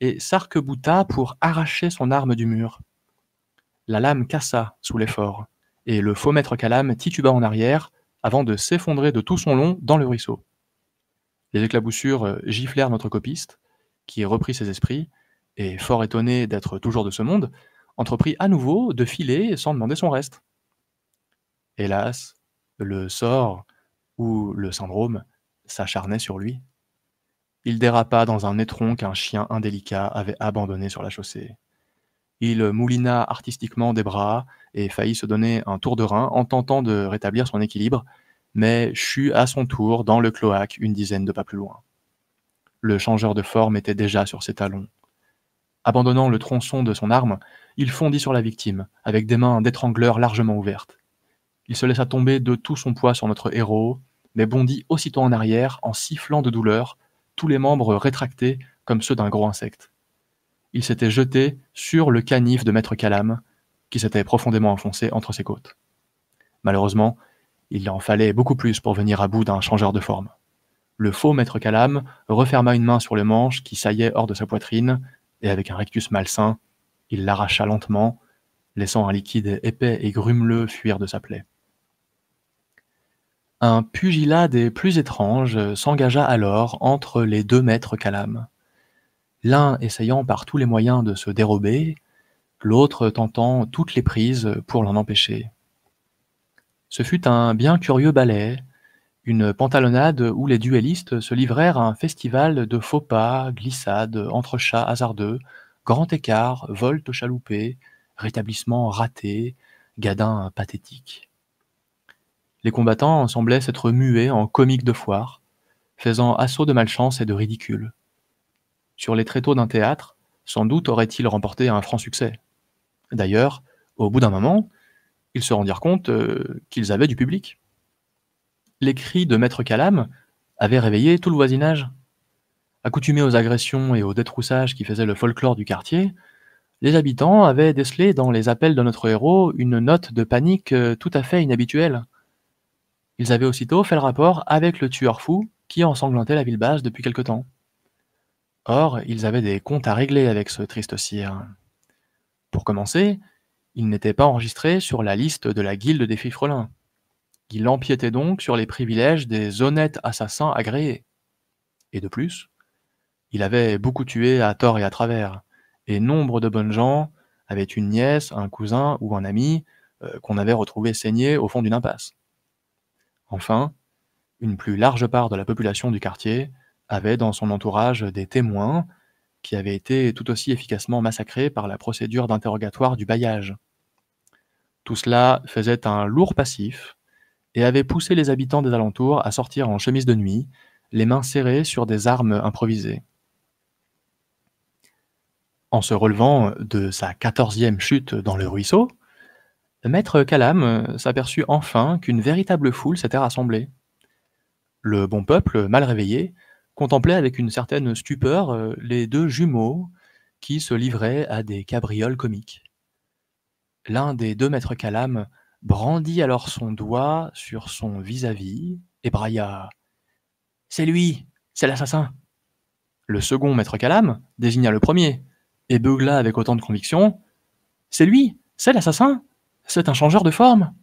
et s'arc-bouta pour arracher son arme du mur. La lame cassa sous l'effort, et le faux maître Calame tituba en arrière avant de s'effondrer de tout son long dans le ruisseau. Les éclaboussures euh, giflèrent notre copiste, qui reprit ses esprits, et fort étonné d'être toujours de ce monde, entreprit à nouveau de filer sans demander son reste. Hélas, le sort, ou le syndrome, s'acharnait sur lui. Il dérapa dans un étron qu'un chien indélicat avait abandonné sur la chaussée. Il moulina artistiquement des bras et faillit se donner un tour de rein en tentant de rétablir son équilibre, mais chut à son tour dans le cloaque une dizaine de pas plus loin. Le changeur de forme était déjà sur ses talons. Abandonnant le tronçon de son arme, il fondit sur la victime, avec des mains d'étrangleur largement ouvertes. Il se laissa tomber de tout son poids sur notre héros, mais bondit aussitôt en arrière en sifflant de douleur, tous les membres rétractés comme ceux d'un gros insecte il s'était jeté sur le canif de maître Calame, qui s'était profondément enfoncé entre ses côtes. Malheureusement, il en fallait beaucoup plus pour venir à bout d'un changeur de forme. Le faux maître Calame referma une main sur le manche qui saillait hors de sa poitrine, et avec un rectus malsain, il l'arracha lentement, laissant un liquide épais et grumeleux fuir de sa plaie. Un pugilat des plus étranges s'engagea alors entre les deux maîtres Calame l'un essayant par tous les moyens de se dérober, l'autre tentant toutes les prises pour l'en empêcher. Ce fut un bien curieux ballet, une pantalonnade où les duellistes se livrèrent à un festival de faux pas, glissades, entrechats hasardeux, grands écarts, volte chaloupées, rétablissements ratés, gadin pathétique. Les combattants semblaient s'être mués en comiques de foire, faisant assaut de malchance et de ridicule sur les tréteaux d'un théâtre, sans doute aurait-il remporté un franc succès. D'ailleurs, au bout d'un moment, ils se rendirent compte euh, qu'ils avaient du public. Les cris de Maître Calame avaient réveillé tout le voisinage. Accoutumés aux agressions et aux détroussages qui faisaient le folklore du quartier, les habitants avaient décelé dans les appels de notre héros une note de panique euh, tout à fait inhabituelle. Ils avaient aussitôt fait le rapport avec le tueur fou qui ensanglantait la ville basse depuis quelque temps. Or, ils avaient des comptes à régler avec ce triste sire. Pour commencer, il n'était pas enregistré sur la liste de la guilde des fifrelins. Il empiétait donc sur les privilèges des honnêtes assassins agréés. Et de plus, il avait beaucoup tué à tort et à travers, et nombre de bonnes gens avaient une nièce, un cousin ou un ami euh, qu'on avait retrouvé saigné au fond d'une impasse. Enfin, une plus large part de la population du quartier avait dans son entourage des témoins qui avaient été tout aussi efficacement massacrés par la procédure d'interrogatoire du bailliage. Tout cela faisait un lourd passif et avait poussé les habitants des alentours à sortir en chemise de nuit, les mains serrées sur des armes improvisées. En se relevant de sa quatorzième chute dans le ruisseau, Maître Calam s'aperçut enfin qu'une véritable foule s'était rassemblée. Le bon peuple, mal réveillé, contemplait avec une certaine stupeur euh, les deux jumeaux qui se livraient à des cabrioles comiques. L'un des deux maîtres Calam brandit alors son doigt sur son vis-à-vis et brailla C'est lui, c'est l'assassin. Le second maître calame désigna le premier et beugla avec autant de conviction C'est lui, c'est l'assassin, c'est un changeur de forme.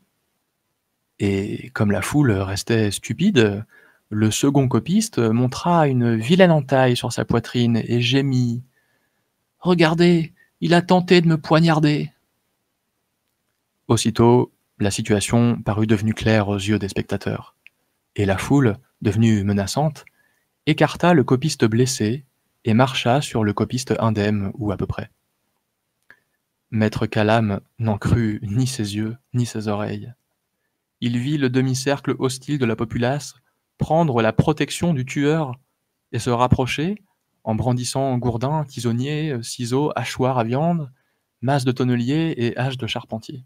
Et comme la foule restait stupide, le second copiste montra une vilaine entaille sur sa poitrine et gémit. Regardez, il a tenté de me poignarder. Aussitôt, la situation parut devenue claire aux yeux des spectateurs, et la foule, devenue menaçante, écarta le copiste blessé et marcha sur le copiste indemne ou à peu près. Maître Calame n'en crut ni ses yeux ni ses oreilles. Il vit le demi-cercle hostile de la populace prendre la protection du tueur et se rapprocher en brandissant gourdin, tisonnier, euh, ciseaux, hachoir à viande, masse de tonnelier et hache de charpentier.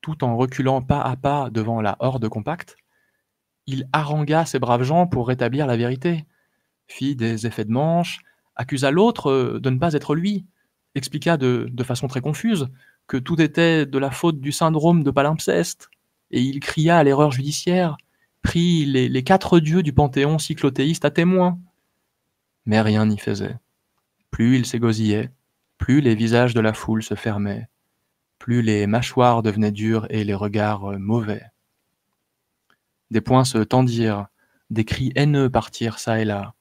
Tout en reculant pas à pas devant la horde compacte, il harangua ses braves gens pour rétablir la vérité, fit des effets de manche, accusa l'autre euh, de ne pas être lui, expliqua de, façon très confuse que tout était de la faute du syndrome de palimpseste, et il cria à l'erreur judiciaire, pris les, quatre dieux du panthéon cyclothéiste à témoin. Mais rien n'y faisait. Plus il s'égosillait, plus les visages de la foule se fermaient, plus les mâchoires devenaient dures et les regards mauvais. Des poings se tendirent, des cris haineux partirent çà et là,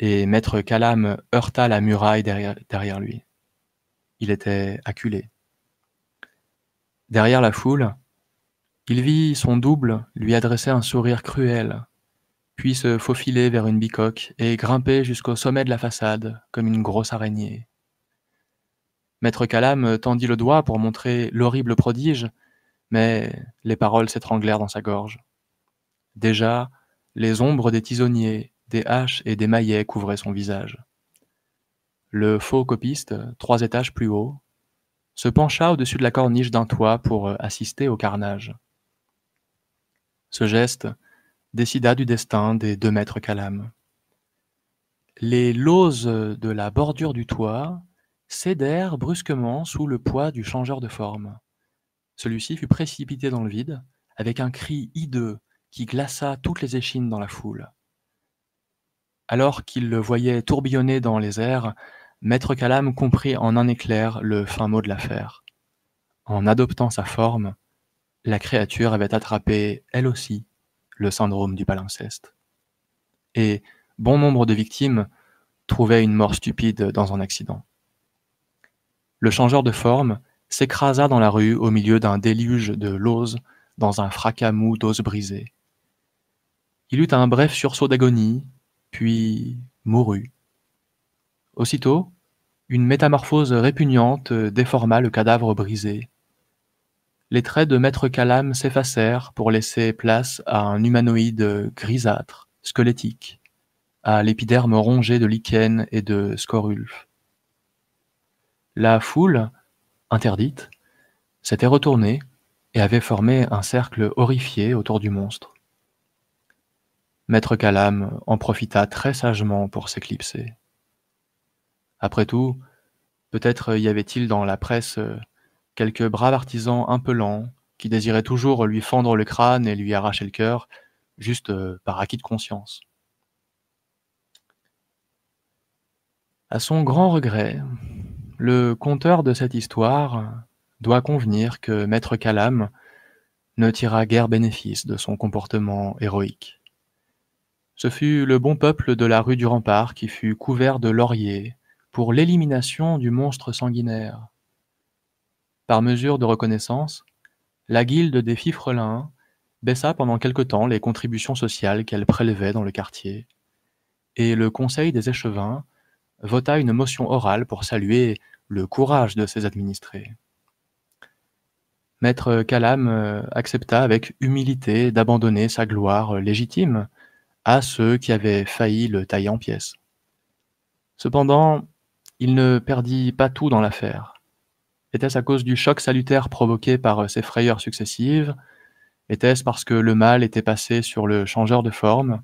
et maître Calame heurta la muraille derrière lui. Il était acculé. Derrière la foule, il vit son double lui adresser un sourire cruel, puis se faufiler vers une bicoque et grimper jusqu'au sommet de la façade comme une grosse araignée. Maître Calame tendit le doigt pour montrer l'horrible prodige, mais les paroles s'étranglèrent dans sa gorge. Déjà, les ombres des tisonniers, des haches et des maillets couvraient son visage. Le faux copiste, trois étages plus haut, se pencha au-dessus de la corniche d'un toit pour assister au carnage. Ce geste décida du destin des deux maîtres Calam. Les lauses de la bordure du toit cédèrent brusquement sous le poids du changeur de forme. Celui-ci fut précipité dans le vide, avec un cri hideux qui glaça toutes les échines dans la foule. Alors qu'il le voyait tourbillonner dans les airs, Maître Calame comprit en un éclair le fin mot de l'affaire. En adoptant sa forme, la créature avait attrapé, elle aussi, le syndrome du palinceste. Et bon nombre de victimes trouvaient une mort stupide dans un accident. Le changeur de forme s'écrasa dans la rue au milieu d'un déluge de lauses dans un fracas mou d'os brisé. Il eut un bref sursaut d'agonie, puis mourut. Aussitôt, une métamorphose répugnante déforma le cadavre brisé, les traits de maître Calame s'effacèrent pour laisser place à un humanoïde grisâtre, squelettique, à l'épiderme rongé de lichen et de scorulf La foule, interdite, s'était retournée et avait formé un cercle horrifié autour du monstre. Maître Calame en profita très sagement pour s'éclipser. Après tout, peut-être y avait-il dans la presse euh, quelques braves artisans un peu lents, qui désiraient toujours lui fendre le crâne et lui arracher le cœur, juste euh, par acquis de conscience. À son grand regret, le conteur de cette histoire doit convenir que Maître Calame ne tira guère bénéfice de son comportement héroïque. Ce fut le bon peuple de la rue du Rempart qui fut couvert de lauriers pour l'élimination du monstre sanguinaire, par mesure de reconnaissance, la guilde des fifrelins baissa pendant quelque temps les contributions sociales qu'elle prélevait dans le quartier, et le conseil des échevins vota une motion orale pour saluer le courage de ses administrés. Maître Calame euh, accepta avec humilité d'abandonner sa gloire légitime à ceux qui avaient failli le tailler en pièces. Cependant, il ne perdit pas tout dans l'affaire. Était-ce à cause du choc salutaire provoqué par euh, ces frayeurs successives Était-ce parce que le mal était passé sur le changeur de forme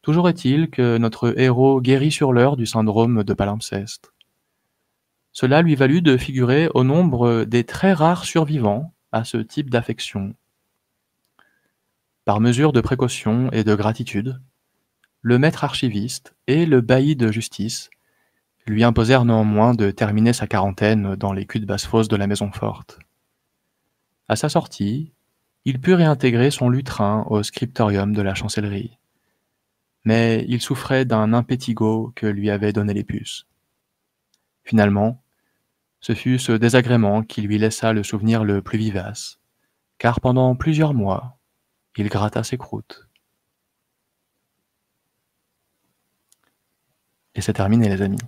Toujours est-il que notre héros guérit sur l'heure du syndrome de palimpseste. Cela lui valut de figurer au nombre des très rares survivants à ce type d'affection. Par mesure de précaution et de gratitude, le maître archiviste et le bailli de justice lui imposèrent néanmoins de terminer sa quarantaine dans les de basse-fosse de la maison forte. À sa sortie, il put réintégrer son lutrin au scriptorium de la chancellerie. Mais il souffrait d'un impétigo que lui avaient donné les puces. Finalement, ce fut ce désagrément qui lui laissa le souvenir le plus vivace, car pendant plusieurs mois, il gratta ses croûtes. Et c'est terminé, les amis.